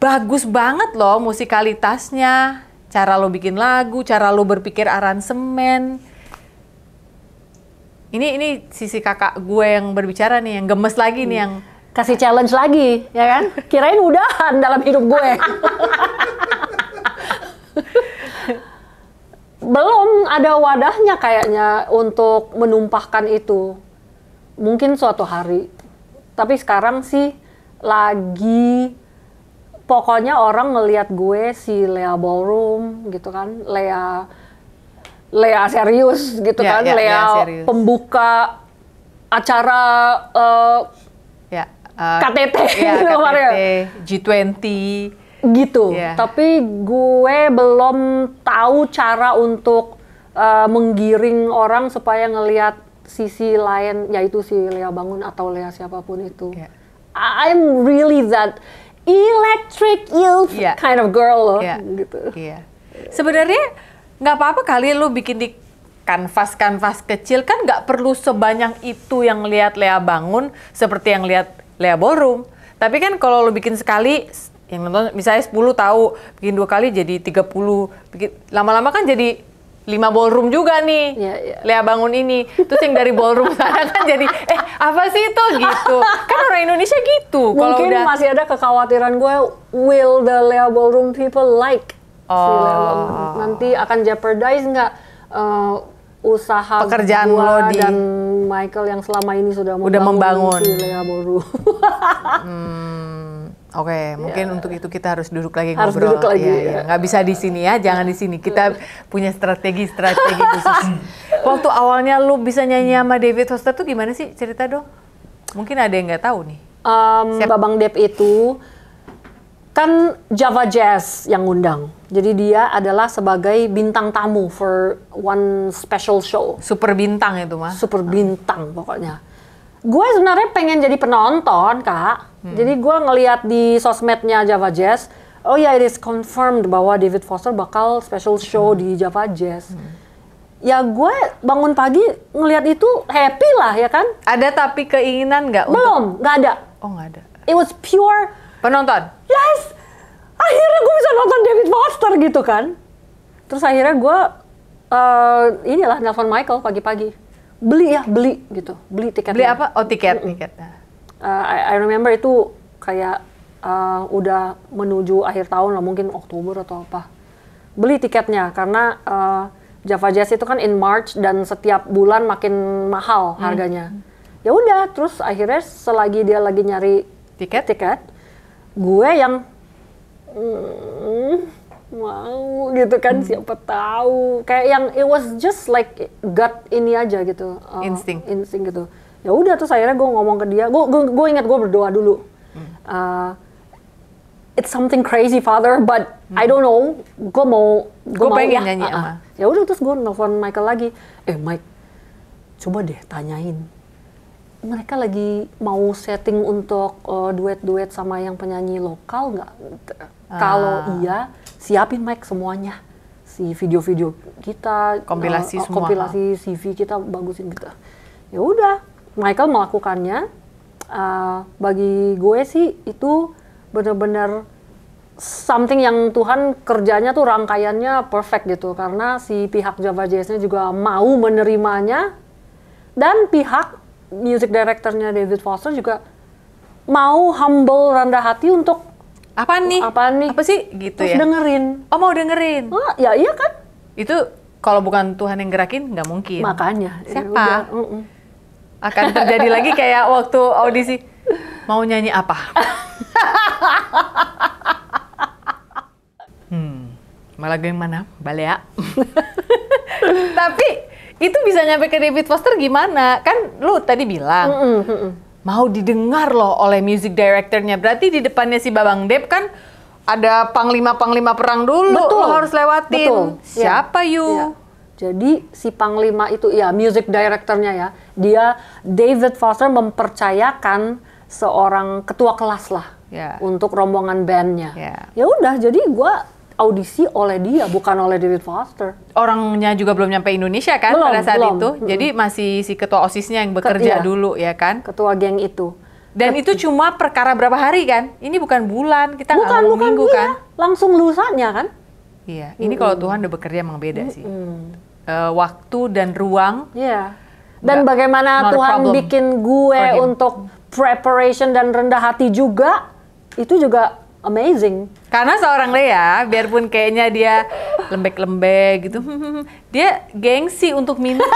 bagus banget loh musikalitasnya, cara lo bikin lagu, cara lo berpikir aransemen. Ini ini sisi kakak gue yang berbicara nih, yang gemes lagi nih yang kasih challenge lagi, ya kan? Kirain udahan dalam hidup gue. <laughs> belum ada wadahnya kayaknya untuk menumpahkan itu mungkin suatu hari. Tapi sekarang sih lagi pokoknya orang ngelihat gue si Lea Ballroom gitu kan, Lea Lea serius gitu yeah, kan, yeah, Lea, Lea pembuka acara uh, eh, uh, ya, eh, KTT, yeah, <laughs> gitu KTT kan ya. G20 gitu. Yeah. Tapi gue belum tahu cara untuk uh, menggiring orang supaya ngelihat sisi lain yaitu si Lea Bangun atau Lea siapapun itu. Yeah. I'm really that electric youth yeah. kind of girl loh yeah. gitu. Yeah. Sebenarnya nggak apa-apa kali lu bikin di kanvas-kanvas kecil kan nggak perlu sebanyak itu yang lihat Lea bangun seperti yang lihat Lea Borum. Tapi kan kalau lu bikin sekali yang nonton misalnya 10 tahu, bikin dua kali jadi 30, puluh lama-lama kan jadi lima ballroom juga nih. ya, ya. Lea bangun ini. Terus yang dari ballroom sana kan jadi eh apa sih itu gitu. Kan orang Indonesia gitu. Kalau udah masih ada kekhawatiran gue will the Lea ballroom people like oh. si Lea oh. nanti akan jeopardize nggak uh, usaha pekerjaan gua lo di dan Michael yang selama ini sudah membangun, udah membangun. si Lea ballroom. <laughs> hmm. Oke, okay, ya. mungkin untuk itu kita harus duduk lagi harus ngobrol. Harus duduk lagi. Ya, ya. Nggak bisa di sini ya, jangan di sini. Kita punya strategi-strategi khusus. <laughs> Waktu awalnya lu bisa nyanyi sama David Foster tuh gimana sih? Cerita dong. Mungkin ada yang nggak tahu nih. Um, Siap. Babang Dep itu kan Java Jazz yang ngundang. Jadi dia adalah sebagai bintang tamu for one special show. Super bintang itu mas. Super bintang pokoknya gue sebenarnya pengen jadi penonton kak hmm. jadi gue ngeliat di sosmednya Java Jazz oh ya yeah, it is confirmed bahwa David Foster bakal special show hmm. di Java Jazz hmm. ya gue bangun pagi ngelihat itu happy lah ya kan ada tapi keinginan nggak belum nggak ada oh nggak ada it was pure penonton yes akhirnya gue bisa nonton David Foster gitu kan terus akhirnya gue uh, inilah nelfon Michael pagi-pagi beli ya beli gitu beli tiket beli apa oh tiket mm tiket nah. uh, I, I remember itu kayak uh, udah menuju akhir tahun lah mungkin Oktober atau apa beli tiketnya karena uh, Java Jazz itu kan in March dan setiap bulan makin mahal hmm. harganya ya udah terus akhirnya selagi dia lagi nyari tiket tiket gue yang mm, mau gitu kan hmm. siapa tahu kayak yang it was just like gut ini aja gitu uh, insting insting gitu ya udah terus akhirnya gue ngomong ke dia gue gue ingat gue berdoa dulu hmm. uh, it's something crazy father but hmm. I don't know gue mau gue mau pengen ya, nyanyi uh, uh. ya udah terus gue nelfon Michael lagi eh Mike coba deh tanyain mereka lagi mau setting untuk uh, duet-duet sama yang penyanyi lokal nggak uh. kalau iya siapin mic semuanya si video-video kita kompilasi uh, semua kompilasi CV kita bagusin gitu ya udah Michael melakukannya uh, bagi gue sih itu benar-benar something yang Tuhan kerjanya tuh rangkaiannya perfect gitu karena si pihak Java JS-nya juga mau menerimanya dan pihak music directornya David Foster juga mau humble rendah hati untuk apa oh, nih? apa nih? Apa sih? Gitu Terus ya. dengerin. Oh mau dengerin? Oh, ya iya kan. Itu kalau bukan Tuhan yang gerakin nggak mungkin. Makanya. Siapa? Uh -uh. Akan terjadi lagi kayak waktu audisi. Mau nyanyi apa? <laughs> hmm, malah yang mana? Balea. <laughs> Tapi itu bisa nyampe ke David Foster gimana? Kan lu tadi bilang. Mm -mm, mm -mm mau didengar loh oleh music directornya. Berarti di depannya si Babang Dep kan ada panglima-panglima perang dulu. Betul. Lo harus lewatin. Betul. Siapa yeah. you? Yeah. Jadi si panglima itu ya music directornya ya. Dia David Foster mempercayakan seorang ketua kelas lah yeah. untuk rombongan bandnya. Yeah. Ya udah, jadi gue audisi oleh dia bukan oleh David Foster. Orangnya juga belum nyampe Indonesia kan belum, pada saat belum. itu. hmm Jadi masih si ketua OSISnya yang bekerja Ket, iya. dulu ya kan? Ketua geng itu. Dan Ket, itu cuma perkara berapa hari kan? Ini bukan bulan, kita bukan, bukan minggu kan. Langsung lusanya kan? Iya, ini hmm kalau Tuhan udah bekerja emang beda hmm sih. Uh, waktu dan ruang. Iya. Yeah. Dan gak, bagaimana Tuhan bikin gue untuk preparation dan rendah hati juga itu juga amazing. Karena seorang Lea, biarpun kayaknya dia lembek-lembek gitu, <laughs> dia gengsi untuk minta.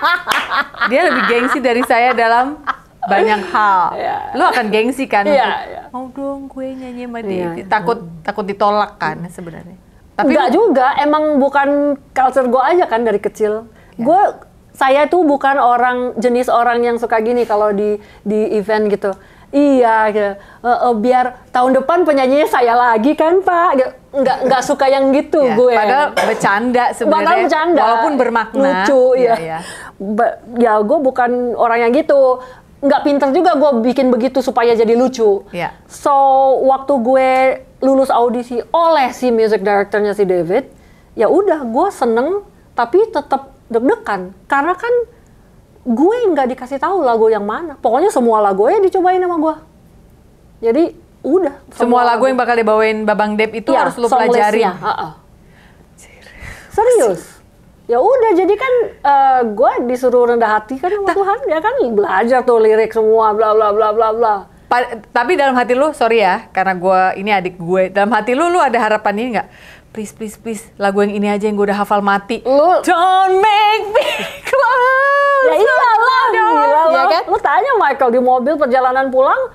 <laughs> dia lebih gengsi dari saya dalam banyak hal. Iya. Lu akan gengsi kan? Yeah, untuk, yeah. dong gue nyanyi sama iya, dia. Yeah. Takut takut ditolak kan sebenarnya. Tapi Enggak juga, emang bukan culture gue aja kan dari kecil. Yeah. Gue saya tuh bukan orang jenis orang yang suka gini kalau di di event gitu Iya, gitu. Eh, eh, biar tahun depan penyanyinya saya lagi kan Pak. Gitu. Nggak nggak suka yang gitu ya, gue. Padahal bercanda sebenarnya. bercanda. Walaupun bermakna. Lucu ya. Ya, ya. ya gue bukan orang yang gitu. Nggak pinter juga gue bikin begitu supaya jadi lucu. Ya. So waktu gue lulus audisi oleh si music directornya si David, ya udah gue seneng tapi tetap deg-degan karena kan gue nggak dikasih tahu lagu yang mana pokoknya semua lagu ya dicobain sama gue jadi udah semua, semua lagu, lagu yang bakal dibawain babang dep itu ya, harus lu pelajari uh -uh. serius ya udah jadi kan uh, gue disuruh rendah hati kan sama Tuhan ya kan belajar tuh lirik semua bla bla bla bla bla pa tapi dalam hati lu sorry ya karena gue ini adik gue dalam hati lu lu ada harapan ini nggak please please please lagu yang ini aja yang gue udah hafal mati lu don't make me <laughs> close ya iya lah gila ya kan lu tanya Michael di mobil perjalanan pulang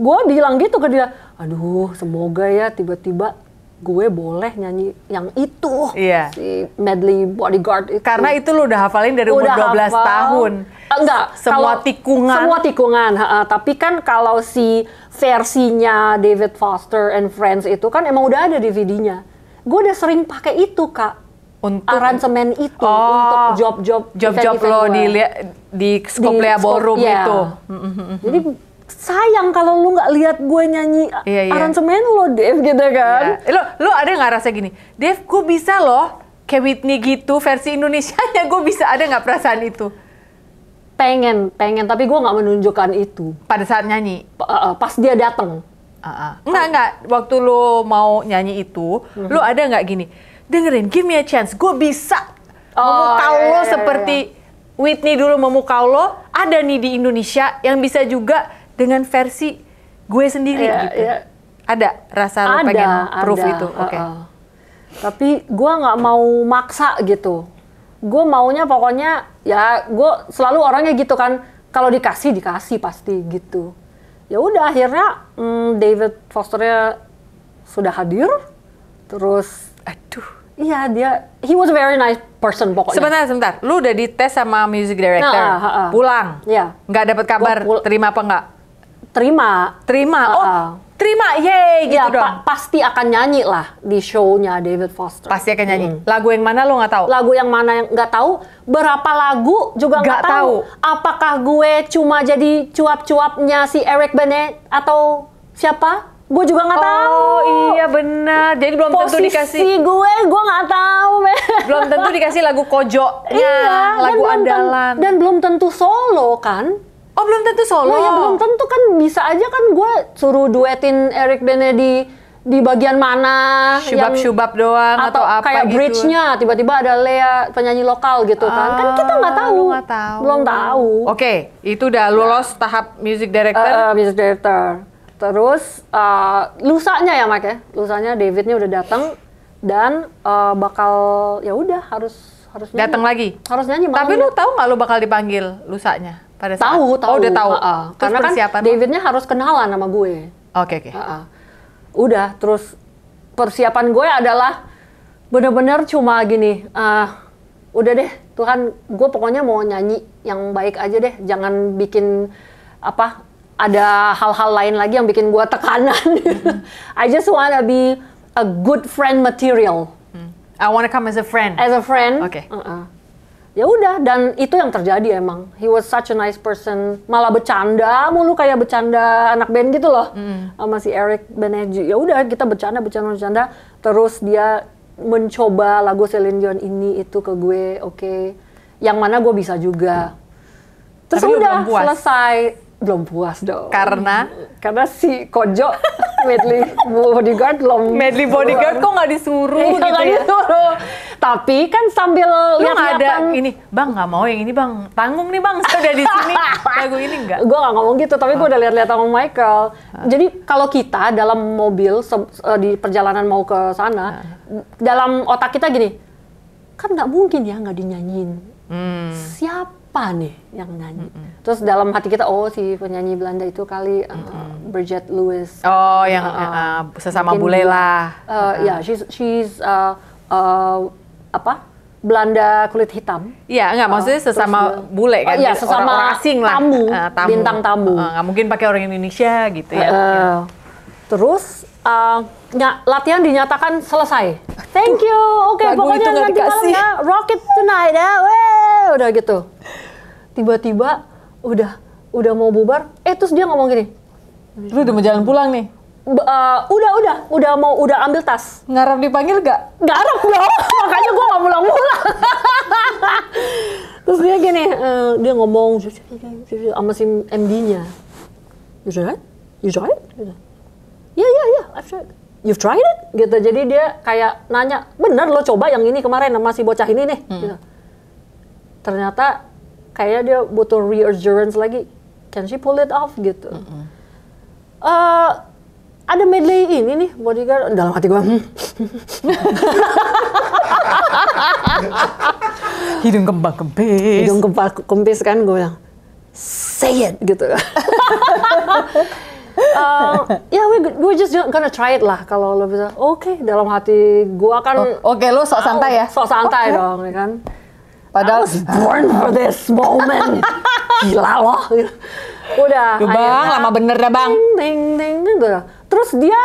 gue bilang gitu ke dia aduh semoga ya tiba-tiba gue boleh nyanyi yang itu iya. si medley bodyguard itu. karena itu lu udah hafalin dari umur udah 12 hafal. tahun eh, enggak semua kalau, tikungan semua tikungan -ha. tapi kan kalau si versinya David Foster and Friends itu kan emang udah ada DVD-nya gue udah sering pakai itu kak untuk aransemen itu oh, untuk job-job job-job lo gua. di di Skoplea Ballroom yeah. itu. Jadi sayang kalau lu nggak lihat gue nyanyi yeah, yeah. aransemen lo Dev gitu iya. kan. Yeah. Lo lo ada nggak rasa gini, Dev gue bisa loh kayak Whitney gitu versi Indonesia nya gue bisa ada nggak perasaan itu? Pengen pengen tapi gue nggak menunjukkan itu. Pada saat nyanyi. Pa, eh, eh, pas dia datang Uh-uh. Enggak, Waktu lo mau nyanyi itu, uh hmm. -huh. lo ada nggak gini? Dengerin, give me a chance. Gue bisa oh, memukau yeah, lo yeah, iya, seperti yeah. Whitney dulu memukau lo. Ada nih di Indonesia yang bisa juga dengan versi gue sendiri yeah, gitu. Yeah. Ada rasa lo ada, pengen proof ada, itu? Oke. Okay. Uh, uh. Tapi gue nggak mau maksa gitu. Gue maunya pokoknya ya gue selalu orangnya gitu kan. Kalau dikasih, dikasih pasti gitu ya udah akhirnya hmm, David Fosternya sudah hadir terus aduh iya dia he was a very nice person pokoknya sebentar sebentar lu udah dites sama music director nah, uh, uh, pulang ya nggak dapat kabar terima apa nggak terima terima uh, oh terima yeay gitu ya, dong. Pa pasti akan nyanyi lah di shownya David Foster. Pasti akan nyanyi. Hmm. Lagu yang mana lo nggak tahu? Lagu yang mana yang nggak tahu? Berapa lagu juga nggak tahu. tahu. Apakah gue cuma jadi cuap-cuapnya si Eric Bennett atau siapa? Gue juga nggak oh, tahu. Oh iya benar. Jadi belum Posisi tentu dikasih. Posisi gue, gue nggak tahu. Men. Belum tentu dikasih lagu <laughs> kojoknya, iya, lagu dan andalan. dan belum tentu solo kan? Oh belum tentu solo. Oh, ya belum tentu kan bisa aja kan gue suruh duetin Eric Benedi di bagian mana yang, shubab doang atau, atau apa kayak gitu. bridge-nya tiba-tiba ada Lea penyanyi lokal gitu kan kan kita nggak ah, tahu. tahu belum tahu oke okay, itu udah lulus nah. tahap music director uh, uh, music director terus uh, lusanya ya Mike ya lusanya Davidnya udah datang dan uh, bakal ya udah harus harus datang lagi harus nyanyi tapi lu tahu nggak lu bakal dipanggil lusanya pada saat? Tahu, tahu. Oh, udah tahu. Uh -uh. Karena kan kan Davidnya harus kenalan sama gue. Oke, okay, oke. Okay. Udah, terus persiapan gue adalah bener-bener cuma gini. Uh, udah deh, Tuhan, gue pokoknya mau nyanyi yang baik aja deh. Jangan bikin apa ada hal-hal lain lagi yang bikin gue tekanan. Mm <laughs> -hmm. I just wanna be a good friend material. Hmm. I wanna come as a friend. As a friend. Oke. Okay. Uh -uh ya udah dan itu yang terjadi emang he was such a nice person malah bercanda mulu kayak bercanda anak band gitu loh mm. sama si Eric Beneju ya udah kita bercanda bercanda bercanda terus dia mencoba lagu Celine Dion ini itu ke gue oke okay. yang mana gue bisa juga terus Tapi udah selesai belum puas dong. Karena? Karena si Kojo medley bodyguard belum. Medley bodyguard kok nggak disuruh iya, gitu gak ya? disuruh. Tapi kan sambil lihat ada ini, bang nggak mau yang ini bang, tanggung nih bang, sudah di sini <laughs> lagu ini nggak? Gue nggak ngomong gitu, tapi gue ah. udah lihat-lihat sama Michael. Ah. Jadi kalau kita dalam mobil eh, di perjalanan mau ke sana, ah. dalam otak kita gini, kan nggak mungkin ya nggak dinyanyiin. Hmm. Siapa siapa nih yang nyanyi? mm -mm. Terus dalam hati kita oh si penyanyi Belanda itu kali uh, mm -mm. Bridget Lewis. Oh yang uh, uh, uh sesama bule lah. Uh, uh Ya yeah, she's she's uh, uh, apa? Belanda kulit hitam. Iya, enggak maksudnya uh, sesama terus, bule kan. Oh, iya, sesama orang, orang asing lah. Tamu, uh, tamu. bintang tamu. Uh, enggak uh, mungkin pakai orang Indonesia gitu ya. Uh, ya. Terus uh, latihan dinyatakan selesai. Thank you. Oke, okay, pokoknya nanti malam ya, rocket tonight ya. Weh, udah gitu tiba-tiba udah udah mau bubar eh terus dia ngomong gini lu udah mau jalan pulang nih B uh, eh, udah udah udah mau udah ambil tas ngarap dipanggil gak ngarap dong <laughs> makanya gua nggak pulang pulang terus dia gini uh, dia ngomong sama si MD nya you tried you tried ya ya ya I've tried you've tried it gitu jadi dia kayak nanya bener lo coba yang ini kemarin masih bocah ini nih hmm. gitu. ternyata kayaknya dia butuh reassurance lagi can she pull it off gitu mm -hmm. uh, ada medley ini nih bodyguard dalam hati gue hmm. <laughs> hidung kembang kempis hidung kembang kempis kan gue bilang say it gitu uh, <laughs> ya yeah, we, we just gonna try it lah kalau lo bisa oke okay, dalam hati gue kan oke okay, lo sok ah, santai ya sok santai okay. dong ya kan Padahal I was born for this moment. <laughs> Gila loh. Udah. Duh, bang, lama bener dah bang. Ding, ding, ding, gitu ding. Terus dia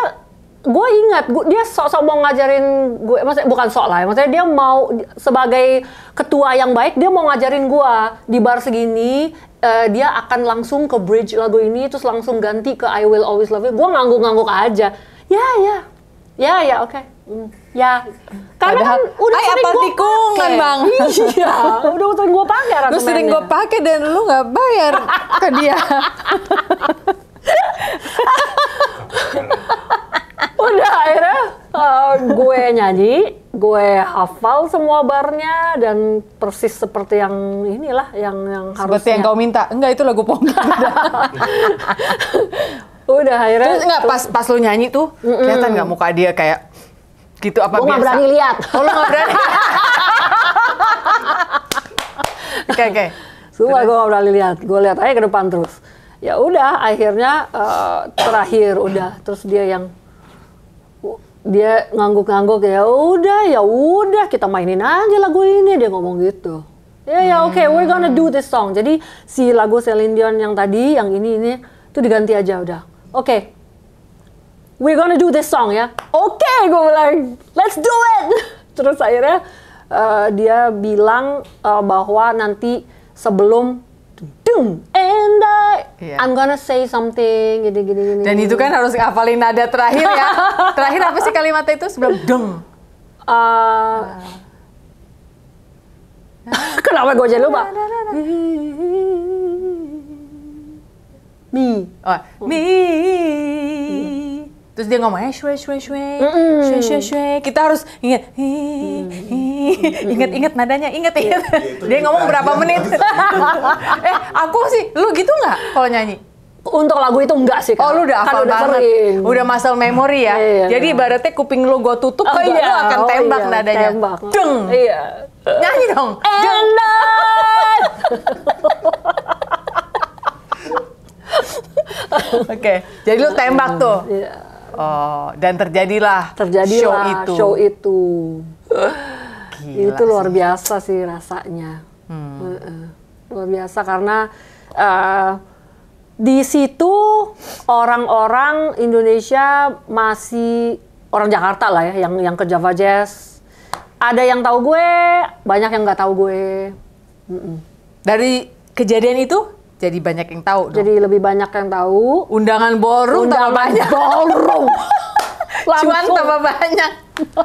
gue ingat gua, dia sok-sok mau ngajarin gue maksudnya bukan sok lah ya, maksudnya dia mau sebagai ketua yang baik dia mau ngajarin gue di bar segini uh, dia akan langsung ke bridge lagu ini terus langsung ganti ke I Will Always Love You gue ngangguk-ngangguk aja ya yeah, ya yeah. ya yeah, ya oke okay. mm. Ya, karena kan Padahal, kan udah sering apa gue tikungan bang? <laughs> Iya, udah sering gue pakai Lu sering gue pakai dan lu nggak bayar ke dia. <laughs> udah akhirnya uh, gue nyanyi, gue hafal semua barnya dan persis seperti yang inilah yang yang seperti harusnya. Seperti yang kau minta, enggak itu lagu pongkar. <laughs> udah akhirnya. Terus enggak pas pas lu nyanyi tuh, mm -mm. kelihatan nggak muka dia kayak gitu apa gua biasa? Gue berani lihat. Oh, lu gak berani. <laughs> Oke, oke. Semua gue gak berani lihat. Gue lihat aja ke depan terus. Ya udah, akhirnya uh, terakhir udah. Terus dia yang dia ngangguk-ngangguk ya udah ya udah kita mainin aja lagu ini dia ngomong gitu ya ya yeah, oke okay, hmm. we're gonna do this song jadi si lagu Celine Dion yang tadi yang ini ini tuh diganti aja udah oke okay, we're gonna do this song ya. Oke, okay, gue bilang, let's do it. <laughs> Terus akhirnya uh, dia bilang uh, bahwa nanti sebelum Doom and I, yeah. I'm gonna say something gini gini gini. Dan itu kan harus ngafalin nada terakhir ya. <laughs> terakhir apa sih kalimat itu sebelum Doom? Uh, eh, <laughs> Kenapa gue jadi lupa? Me. Oh, mi. me. Iya terus dia ngomongnya shwe shwe shwe shwe shwe shwe kita harus inget inget inget nadanya inget inget iya, iya, dia ngomong berapa menit <laughs> eh aku sih lu gitu nggak kalau nyanyi untuk lagu itu enggak sih. kalau Oh, lu udah hafal kan udah banget. Sering. Udah muscle memory ya. Iya, iya. Jadi iya. ibaratnya kuping lu gua tutup, oh, iya. lu akan oh, tembak oh, iya. nadanya. Tembak. Deng. Iya. Nyanyi dong. Deng. <laughs> Oke. Okay. Jadi lu tembak tuh. Iya. Oh, dan terjadilah, terjadilah show itu. Show itu. Gila itu luar sih. biasa sih rasanya. Hmm. Luar biasa karena uh, di situ orang-orang Indonesia masih orang Jakarta lah ya yang yang ke Java Jazz. Ada yang tahu gue, banyak yang nggak tahu gue. Mm -mm. Dari kejadian itu jadi banyak yang tahu. Dong. Jadi lebih banyak yang tahu. Undangan ballroom Undangan banyak. ballroom. <laughs> Cuan tambah banyak.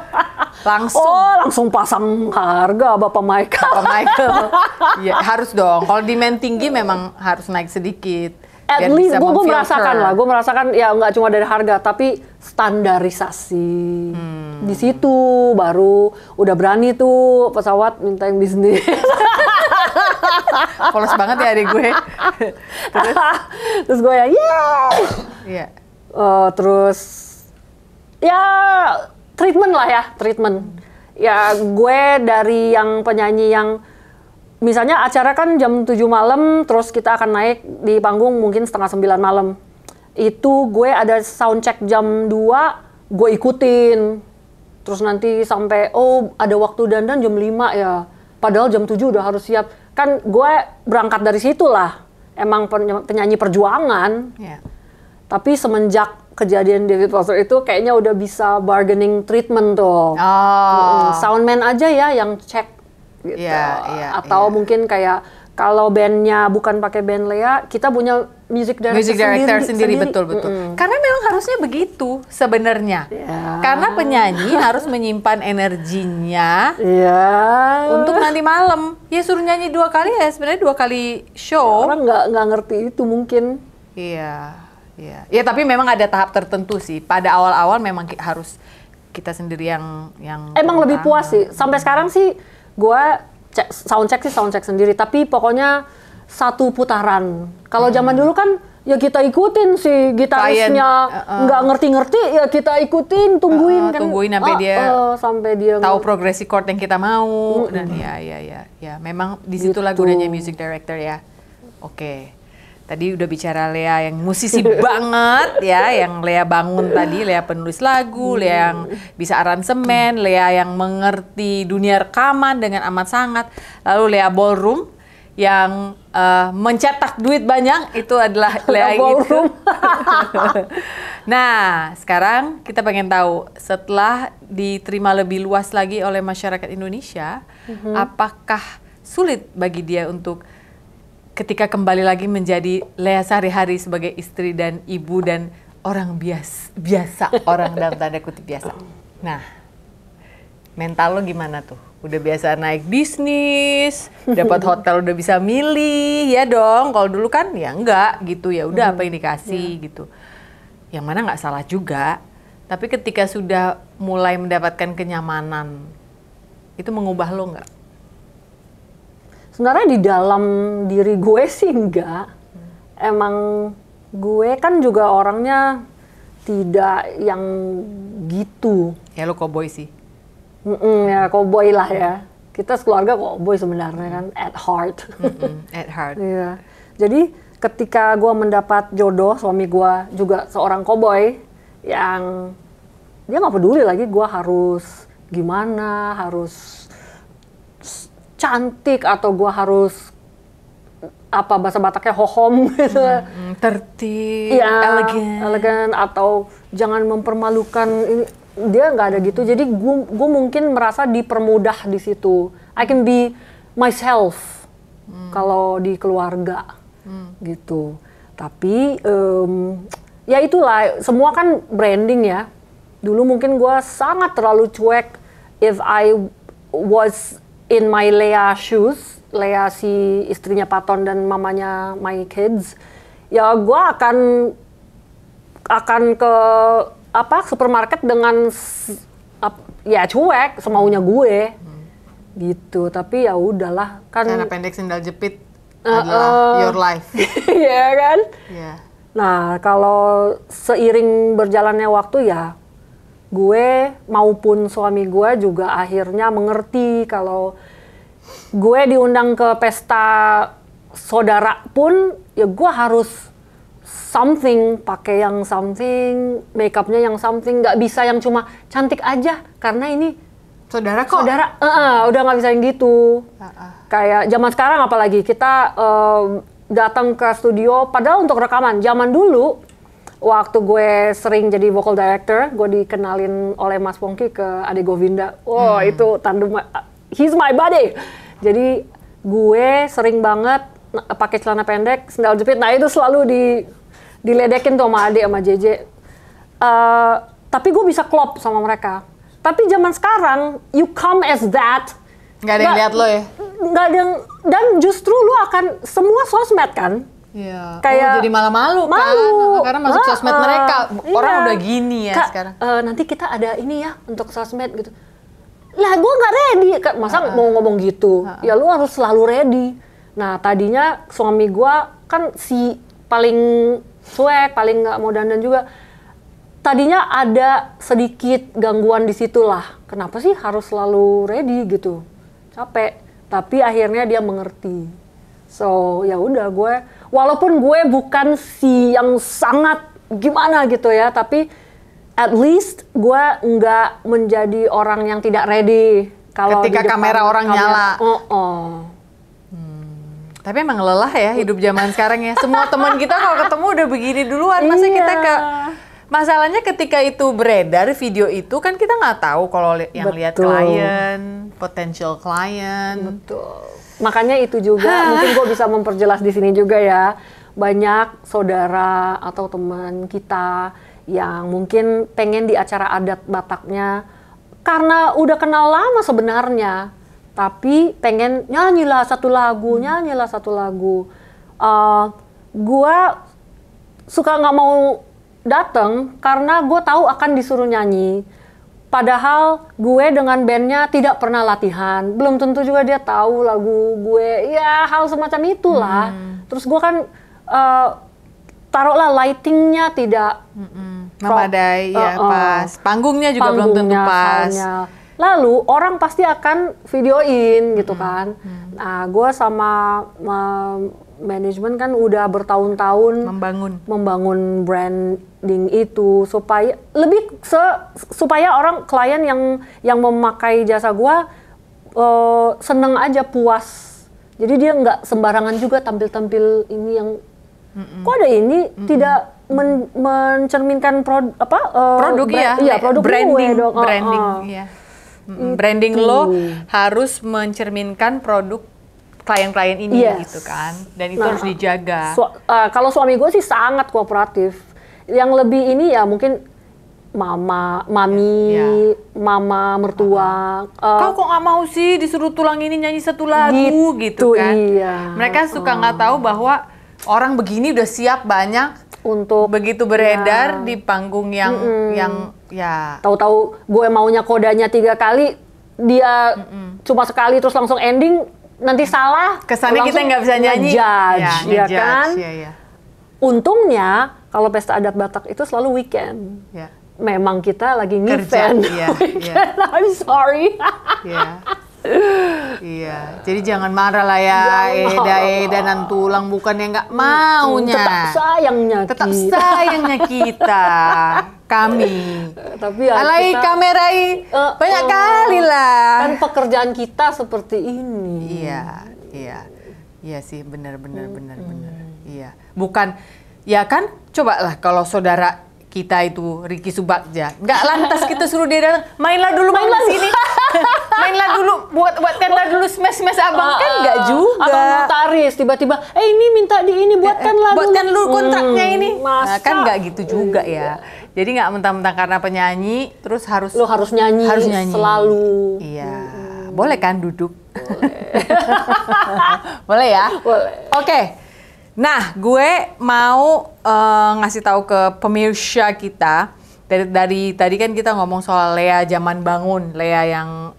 <laughs> langsung. Oh, langsung pasang harga Bapak Michael. Bapak Michael. <laughs> Iya, harus dong. Kalau demand tinggi memang harus naik sedikit. At biar least gue merasakan lah, gue merasakan ya nggak cuma dari harga tapi standarisasi. Hmm. Di situ baru udah berani tuh pesawat minta yang bisnis. Polos banget ya adik gue. terus, terus gue ya, yeah! Iya. Eh, yeah. Uh, terus ya treatment lah ya, treatment. Ya gue dari yang penyanyi yang misalnya acara kan jam 7 malam terus kita akan naik di panggung mungkin setengah 9 malam. Itu gue ada sound check jam 2, gue ikutin. Terus nanti sampai oh ada waktu dandan jam 5 ya. Padahal jam 7 udah harus siap kan gue berangkat dari situ lah emang penyanyi perjuangan yeah. tapi semenjak kejadian David Foster itu kayaknya udah bisa bargaining treatment tuh. Oh. Soundman aja ya yang cek gitu. Yeah, yeah, atau yeah. mungkin kayak kalau bandnya bukan pakai band Lea, kita punya music director, music director sendiri, sendiri, betul betul. Mm -hmm. Karena memang harusnya begitu sebenarnya. Yeah. Karena penyanyi <laughs> harus menyimpan energinya yeah. untuk nanti malam. Ya suruh nyanyi dua kali ya sebenarnya dua kali show. Orang nggak nggak ngerti itu mungkin. Iya, yeah. iya. Yeah. Ya tapi memang ada tahap tertentu sih. Pada awal-awal memang harus kita sendiri yang yang. Emang lebih puas sih. Sampai sekarang sih gue cek, sound check sih sound check sendiri tapi pokoknya satu putaran kalau zaman hmm. dulu kan ya kita ikutin si gitarisnya eh, eh. nggak uh, ngerti-ngerti ya kita ikutin eh, tungguin uh, kan tungguin sampai ah, dia uh, sampai dia tahu progresi chord yang kita mau uh, dan dan ya ya ya ya memang di situ gitu. music director ya oke okay. Tadi udah bicara Lea yang musisi <laughs> banget ya, yang Lea bangun tadi, Lea penulis lagu, Lea yang bisa aransemen, Lea yang mengerti dunia rekaman dengan amat sangat. Lalu Lea ballroom yang uh, mencetak duit banyak itu adalah <laughs> Lea itu. <laughs> nah, sekarang kita pengen tahu setelah diterima lebih luas lagi oleh masyarakat Indonesia, -hmm. apakah sulit bagi dia untuk ketika kembali lagi menjadi Lea sehari-hari sebagai istri dan ibu dan orang bias, biasa, <laughs> orang dalam tanda kutip biasa. Nah, mental lo gimana tuh? Udah biasa naik bisnis, dapat <laughs> hotel udah bisa milih, ya dong. Kalau dulu kan ya enggak gitu, ya udah apa hmm. yang dikasih ya. gitu. Yang mana nggak salah juga. Tapi ketika sudah mulai mendapatkan kenyamanan, itu mengubah lo nggak? sebenarnya di dalam diri gue <laughs> sih enggak emang gue kan juga orangnya tidak yang gitu ya lo cowboy sih mm -mm, ya cowboy lah ya kita sekeluarga cowboy sebenarnya kan at heart mm -mm, at <laughs> heart yeah. jadi ketika gue mendapat jodoh suami gue juga seorang cowboy yang dia nggak peduli lagi gue harus gimana harus cantik atau gue harus apa bahasa Bataknya hohom <laughs> gitu. Hmm, hmm tertib, ya, elegan. elegan atau jangan mempermalukan dia nggak ada gitu. Jadi gue mungkin merasa dipermudah di situ. I can be myself hmm. kalau di keluarga hmm. gitu. Tapi um, ya itulah semua kan branding ya. Dulu mungkin gue sangat terlalu cuek if I was in my Lea shoes, Lea si istrinya Paton dan mamanya my kids, ya gue akan akan ke apa supermarket dengan ya cuek semaunya gue hmm. gitu tapi ya udahlah kan karena pendek sendal jepit eh, adalah uh, your life <laughs> ya kan yeah. nah kalau seiring berjalannya waktu ya gue maupun suami gue juga akhirnya mengerti kalau gue diundang ke pesta saudara pun ya gue harus something pakai yang something makeupnya yang something nggak bisa yang cuma cantik aja karena ini saudara kok saudara uh, uh, udah nggak bisa yang gitu uh, uh. kayak zaman sekarang apalagi kita uh, datang ke studio padahal untuk rekaman zaman dulu waktu gue sering jadi vocal director, gue dikenalin oleh Mas Pongki ke Ade Govinda. Wow, hmm. itu tandem, he's my buddy. Jadi gue sering banget pakai celana pendek, sendal jepit. Nah itu selalu di diledekin tuh sama Ade sama JJ. Uh, eh, tapi gue bisa klop sama mereka. Tapi zaman sekarang, you come as that. Gak ada yang lihat lo ya? Gak ada yang, dan justru lo akan, semua sosmed kan, Iya. Kayak oh, jadi malah kan? malu, malu. kan karena masuk ah, sosmed ah, mereka mereka ah. orang iya. udah gini ya Kak, sekarang. Uh, nanti kita ada ini ya untuk sosmed gitu. Lah gue nggak ready, masa uh, ah, huh mau ngomong gitu? Uh, huh Ya lu harus selalu ready. Nah tadinya suami gue kan si paling cuek, paling nggak mau dandan juga. Tadinya ada sedikit gangguan di situlah Kenapa sih harus selalu ready gitu? Capek. Tapi akhirnya dia mengerti. So ya udah gue walaupun gue bukan si yang sangat gimana gitu ya, tapi at least gue nggak menjadi orang yang tidak ready kalau ketika di kamera orang kamera, nyala. Oh, oh. Hmm, tapi emang lelah ya hidup zaman sekarang ya. Semua teman kita kalau ketemu udah begini duluan, masa iya. kita ke Masalahnya ketika itu beredar video itu kan kita nggak tahu kalau li yang lihat klien, potential klien. Makanya itu juga mungkin gue bisa memperjelas di sini juga ya. Banyak saudara atau teman kita yang mungkin pengen di acara adat Bataknya karena udah kenal lama sebenarnya, tapi pengen nyanyilah satu lagu, nyanyilah satu lagu. Uh, gua suka nggak mau dateng karena gue tahu akan disuruh nyanyi. Padahal gue dengan bandnya tidak pernah latihan, belum tentu juga dia tahu lagu gue. Ya hal semacam itulah. Hmm. Terus gue kan uh, taruhlah lightingnya tidak hmm. memadai, uh, ya pas. Panggungnya juga panggungnya, belum tentu pas. Lalu orang pasti akan videoin gitu -hmm. kan. -hmm. Nah gue sama uh, manajemen kan udah bertahun-tahun membangun membangun branding itu supaya lebih se, supaya orang klien yang yang memakai jasa gua uh, seneng aja puas. Jadi dia nggak sembarangan juga tampil-tampil ini yang Mm-mm. kok ada ini Mm-mm. tidak men- mencerminkan pro- apa uh, produk bra- ya, iya, produk ya branding, gue dong. branding, uh, Ya. branding lo gitu. harus mencerminkan produk klien-klien ini yes. gitu kan dan itu nah, harus dijaga. Su uh, kalau suami gue sih sangat kooperatif. Yang lebih ini ya mungkin mama, mami, yeah. Ya. mama mertua. Uh, uh, Kau kok nggak mau sih disuruh tulang ini nyanyi satu lagu gitu, gitu kan? Iya. Mereka suka nggak uh. tahu bahwa orang begini udah siap banyak untuk begitu beredar ya. di panggung yang mm -mm. yang ya tahu-tahu gue maunya kodanya tiga kali dia mm -mm. cuma sekali terus langsung ending nanti salah kesannya kita nggak bisa nyanyi iya, ya, ya kan ya, ya. untungnya kalau pesta adat Batak itu selalu weekend ya. memang kita lagi ngefan, ya, <laughs> weekend ya. I'm sorry ya iya, jadi jangan marah lah ya, Eda ya Eda dan tulang bukan yang nggak hmm, maunya. Tetap sayangnya. Tetap kita. sayangnya kita, kami. Tapi ya alai kita, kamerai uh, eh, banyak uh, kali lah. Kan pekerjaan kita seperti ini. Iya, iya, iya sih, benar benar hmm. benar hmm. benar. Iya, bukan ya kan? Coba lah kalau saudara kita itu Riki Subakja, nggak lantas kita suruh dia datang, mainlah dulu main, sini. <laughs> mainlah dulu buat buat dulu smash smash abang ah, kan enggak ah, ah. juga atau notaris tiba-tiba eh ini minta di ini eh, buatkan eh, lagu buatkan dulu kontraknya hmm, ini masa? Nah, kan enggak gitu juga ya jadi enggak mentang-mentang karena penyanyi terus harus lo harus nyanyi harus nyanyi selalu iya hmm. boleh kan duduk boleh, <laughs> boleh ya boleh oke okay. Nah, gue mau uh, ngasih tahu ke pemirsa kita dari, dari tadi kan kita ngomong soal Lea zaman bangun, Lea yang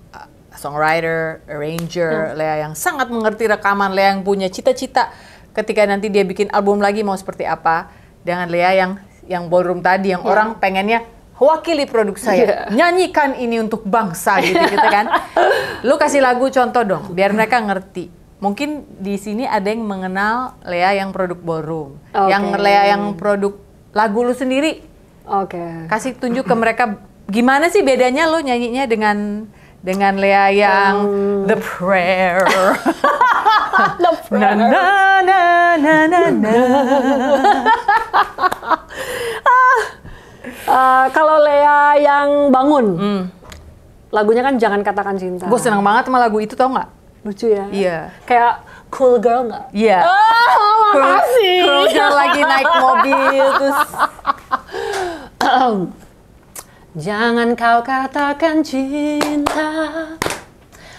songwriter, arranger, hmm. Lea yang sangat mengerti rekaman, Lea yang punya cita-cita ketika nanti dia bikin album lagi mau seperti apa. Dengan Lea yang yang ballroom tadi yang hmm. orang pengennya wakili produk saya, yeah. nyanyikan ini untuk bangsa gitu gitu kan. <laughs> Lu kasih lagu contoh dong biar mereka ngerti. Mungkin di sini ada yang mengenal Lea yang produk ballroom, okay. yang Lea yang produk lagu lu sendiri. Oke. Okay. Kasih tunjuk ke mereka gimana sih bedanya lu nyanyinya dengan dengan Lea yang oh. The Prayer. <laughs> the Prayer. Na na na na na na. uh, <laughs> kalau Lea yang bangun, hmm. lagunya kan Jangan Katakan Cinta. Gue seneng banget sama lagu itu tau gak? Lucu ya. Iya. Yeah. Kayak cool girl nggak? Iya. Yeah. Oh, cool, cool girl lagi naik mobil terus. <laughs> Jangan kau katakan cinta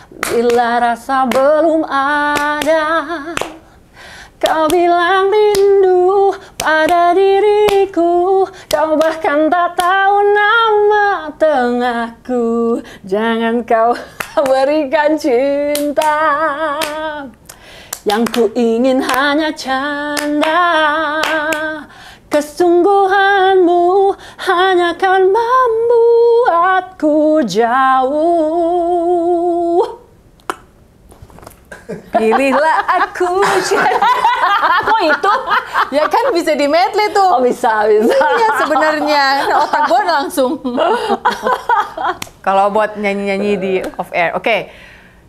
Bila rasa belum ada Kau bilang rindu pada diriku Kau bahkan tak tahu nama tengahku Jangan kau <laughs> berikan cinta Yang ku ingin hanya canda Kesungguhanmu hanya akan membuatku jauh. Pilihlah aku Aku itu? Ya kan bisa di medley tuh. Oh bisa, bisa. Iya sebenarnya. Otak gue langsung. Kalau buat nyanyi-nyanyi di off air. Oke.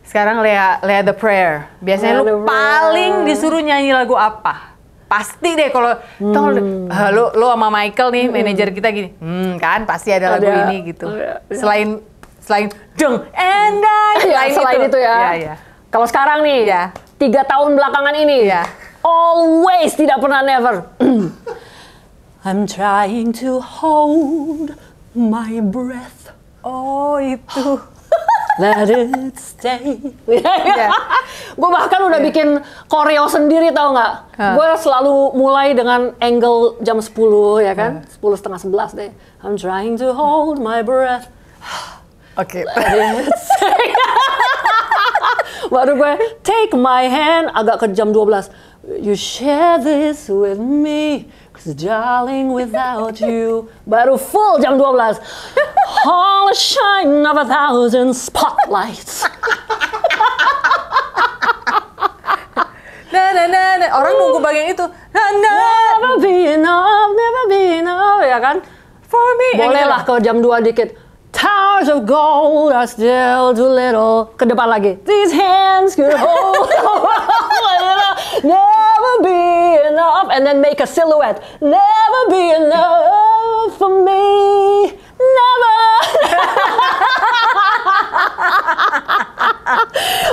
Sekarang Lea, Lea The Prayer. Biasanya lu paling disuruh nyanyi lagu apa? pasti deh kalau hmm. tau uh, lo lo sama Michael nih hmm. manajer kita gini hmm kan pasti ada, lagu ini gitu ya, ya. selain selain dong and I, <laughs> iya, selain, selain itu, itu ya, ya, ya. kalau sekarang nih ya tiga tahun belakangan ini ya always tidak pernah never <clears throat> I'm trying to hold my breath oh itu Let it stay. yeah. gue bahkan udah yeah. bikin koreo sendiri tau nggak? Huh. Gue selalu mulai dengan angle jam 10 ya kan, sepuluh setengah sebelas deh. I'm trying to hold my breath. Oke. Okay. Let it stay. Baru gue take my hand agak ke jam 12. You share this with me. Cause darling without you Baru full jam 12 All the shine of a thousand spotlights Nah, nah, nah, nah. Orang nunggu bagian itu. Nah, nah. Never be enough, never be enough, ya kan? For me. Boleh lah kalau jam 2 dikit. Towers of gold are still too little. Ke depan lagi. These hands could hold <laughs> never be enough. And then make a silhouette. Never be enough for me. Never.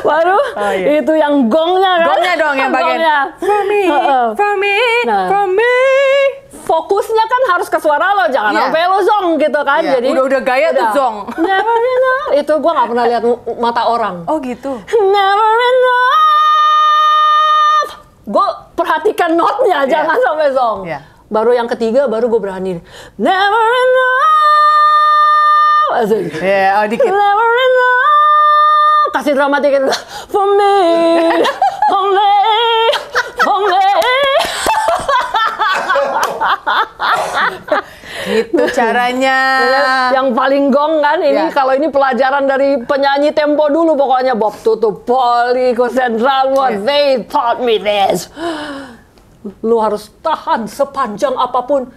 <laughs> Baru oh, iya. itu yang gongnya kan? Gongnya dong yang bagian. For me, uh -uh. for me, nah. for me fokusnya kan harus ke suara lo jangan yeah. sampai lo zong gitu kan yeah. jadi udah udah gaya tuh zong never enough itu gue nggak pernah lihat mata orang oh gitu never enough gue perhatikan notnya yeah. jangan sampai zong yeah. baru yang ketiga baru gue berani never enough Asik. Yeah, iya, oh, dikit. never enough kasih drama dikit for me <laughs> only only gitu caranya. Iya, yang paling gong kan ini ya. kalau ini pelajaran dari penyanyi tempo dulu pokoknya Bob Tutup, Poli, Central what ya. they taught me this. Lu harus tahan sepanjang apapun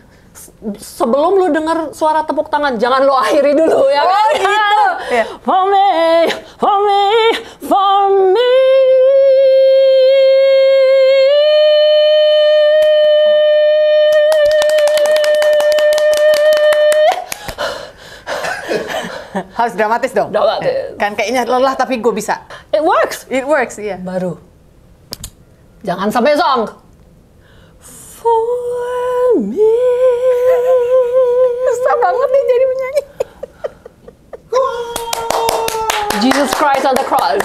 sebelum lu dengar suara tepuk tangan jangan lu akhiri dulu ya kan? oh, iya. gitu. Yeah. For me, for me, for me. <laughs> Harus dramatis dong. Dramatis. Eh, kan kayaknya lelah tapi gue bisa. It works. It works, iya. Yeah. Baru. Jangan sampai song. For me. Susah banget nih jadi menyanyi. <laughs> Jesus Christ on the cross.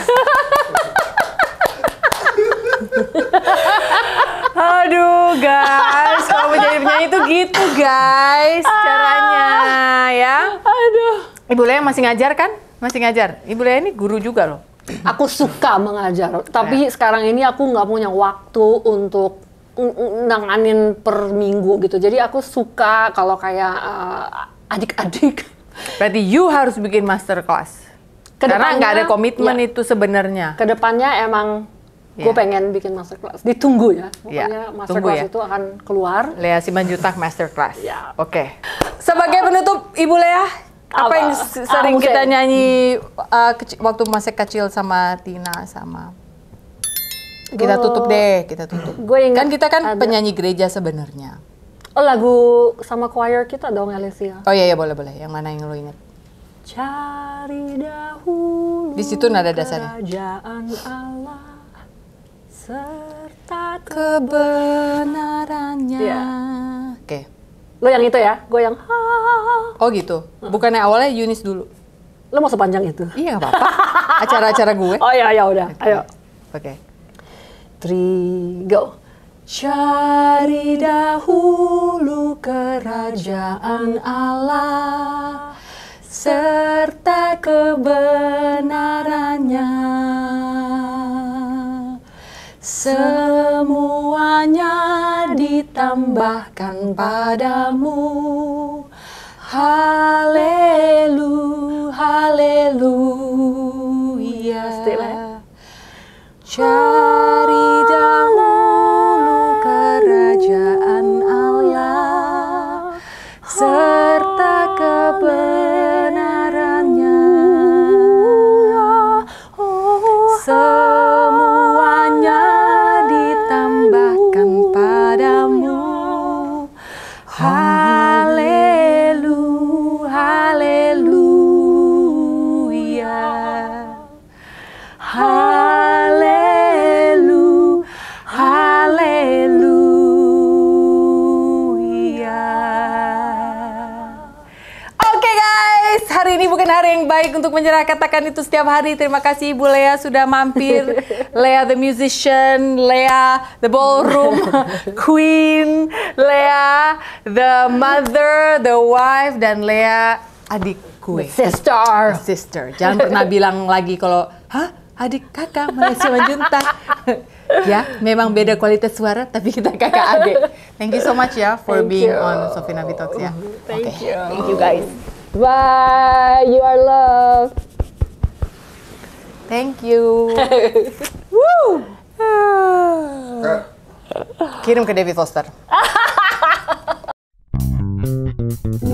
Aduh guys, kalau menjadi penyanyi itu gitu guys caranya ya. Aduh. Ibu Lea masih ngajar kan? Masih ngajar. Ibu Lea ini guru juga loh. Aku suka mengajar, tapi ya. sekarang ini aku nggak punya waktu untuk nanganin per minggu gitu. Jadi aku suka kalau kayak uh, adik-adik. Berarti you harus bikin master class. Karena nggak ada komitmen ya, itu sebenarnya. Kedepannya emang iya. Gue pengen bikin master class. Ditunggu ya. Iya. Pokoknya Tunggu class ya. itu akan keluar. Lea Simanjutak masterclass. Ya. Oke. Okay. Sebagai penutup Ibu Lea, apa, apa yang sering ah, kita nyanyi uh, kecil, waktu masih kecil sama Tina sama kita oh. tutup deh kita tutup gue kan kita kan ada. penyanyi gereja sebenarnya oh lagu sama choir kita dong Alicia oh iya iya boleh boleh yang mana yang lo ingat cari dahulu di situ nada dasarnya kerajaan Allah serta kebenarannya yeah. oke okay. Lo yang itu ya? Gue yang Oh gitu. Bukannya awalnya Yunis dulu. Lo mau sepanjang itu? Iya, gak apa-apa. Acara-acara gue. Oh iya, iya udah. Okay. Ayo. Oke. Okay. Three, go. Cari dahulu kerajaan Allah serta kebenarannya. Semuanya tambahkan padamu. Halelu, haleluya. Eh? Cari dahulu kerajaan Allah serta kebenarannya. Oh. baik untuk menyerah katakan itu setiap hari. Terima kasih Ibu Lea sudah mampir. <laughs> Lea the musician, Lea the ballroom <laughs> queen, Lea the mother, the wife, dan Lea adikku. Sister. Sister. Jangan pernah <laughs> bilang lagi kalau, hah? Adik kakak Malaysia Manjunta. ya, memang beda kualitas suara, tapi kita kakak adik. Thank you so much ya for Thank being you. on Sofina Vitox ya. Thank okay. you. Thank you guys. Bye. You are loved. Thank you. <laughs> Woo. Kirim ke David Foster. <laughs>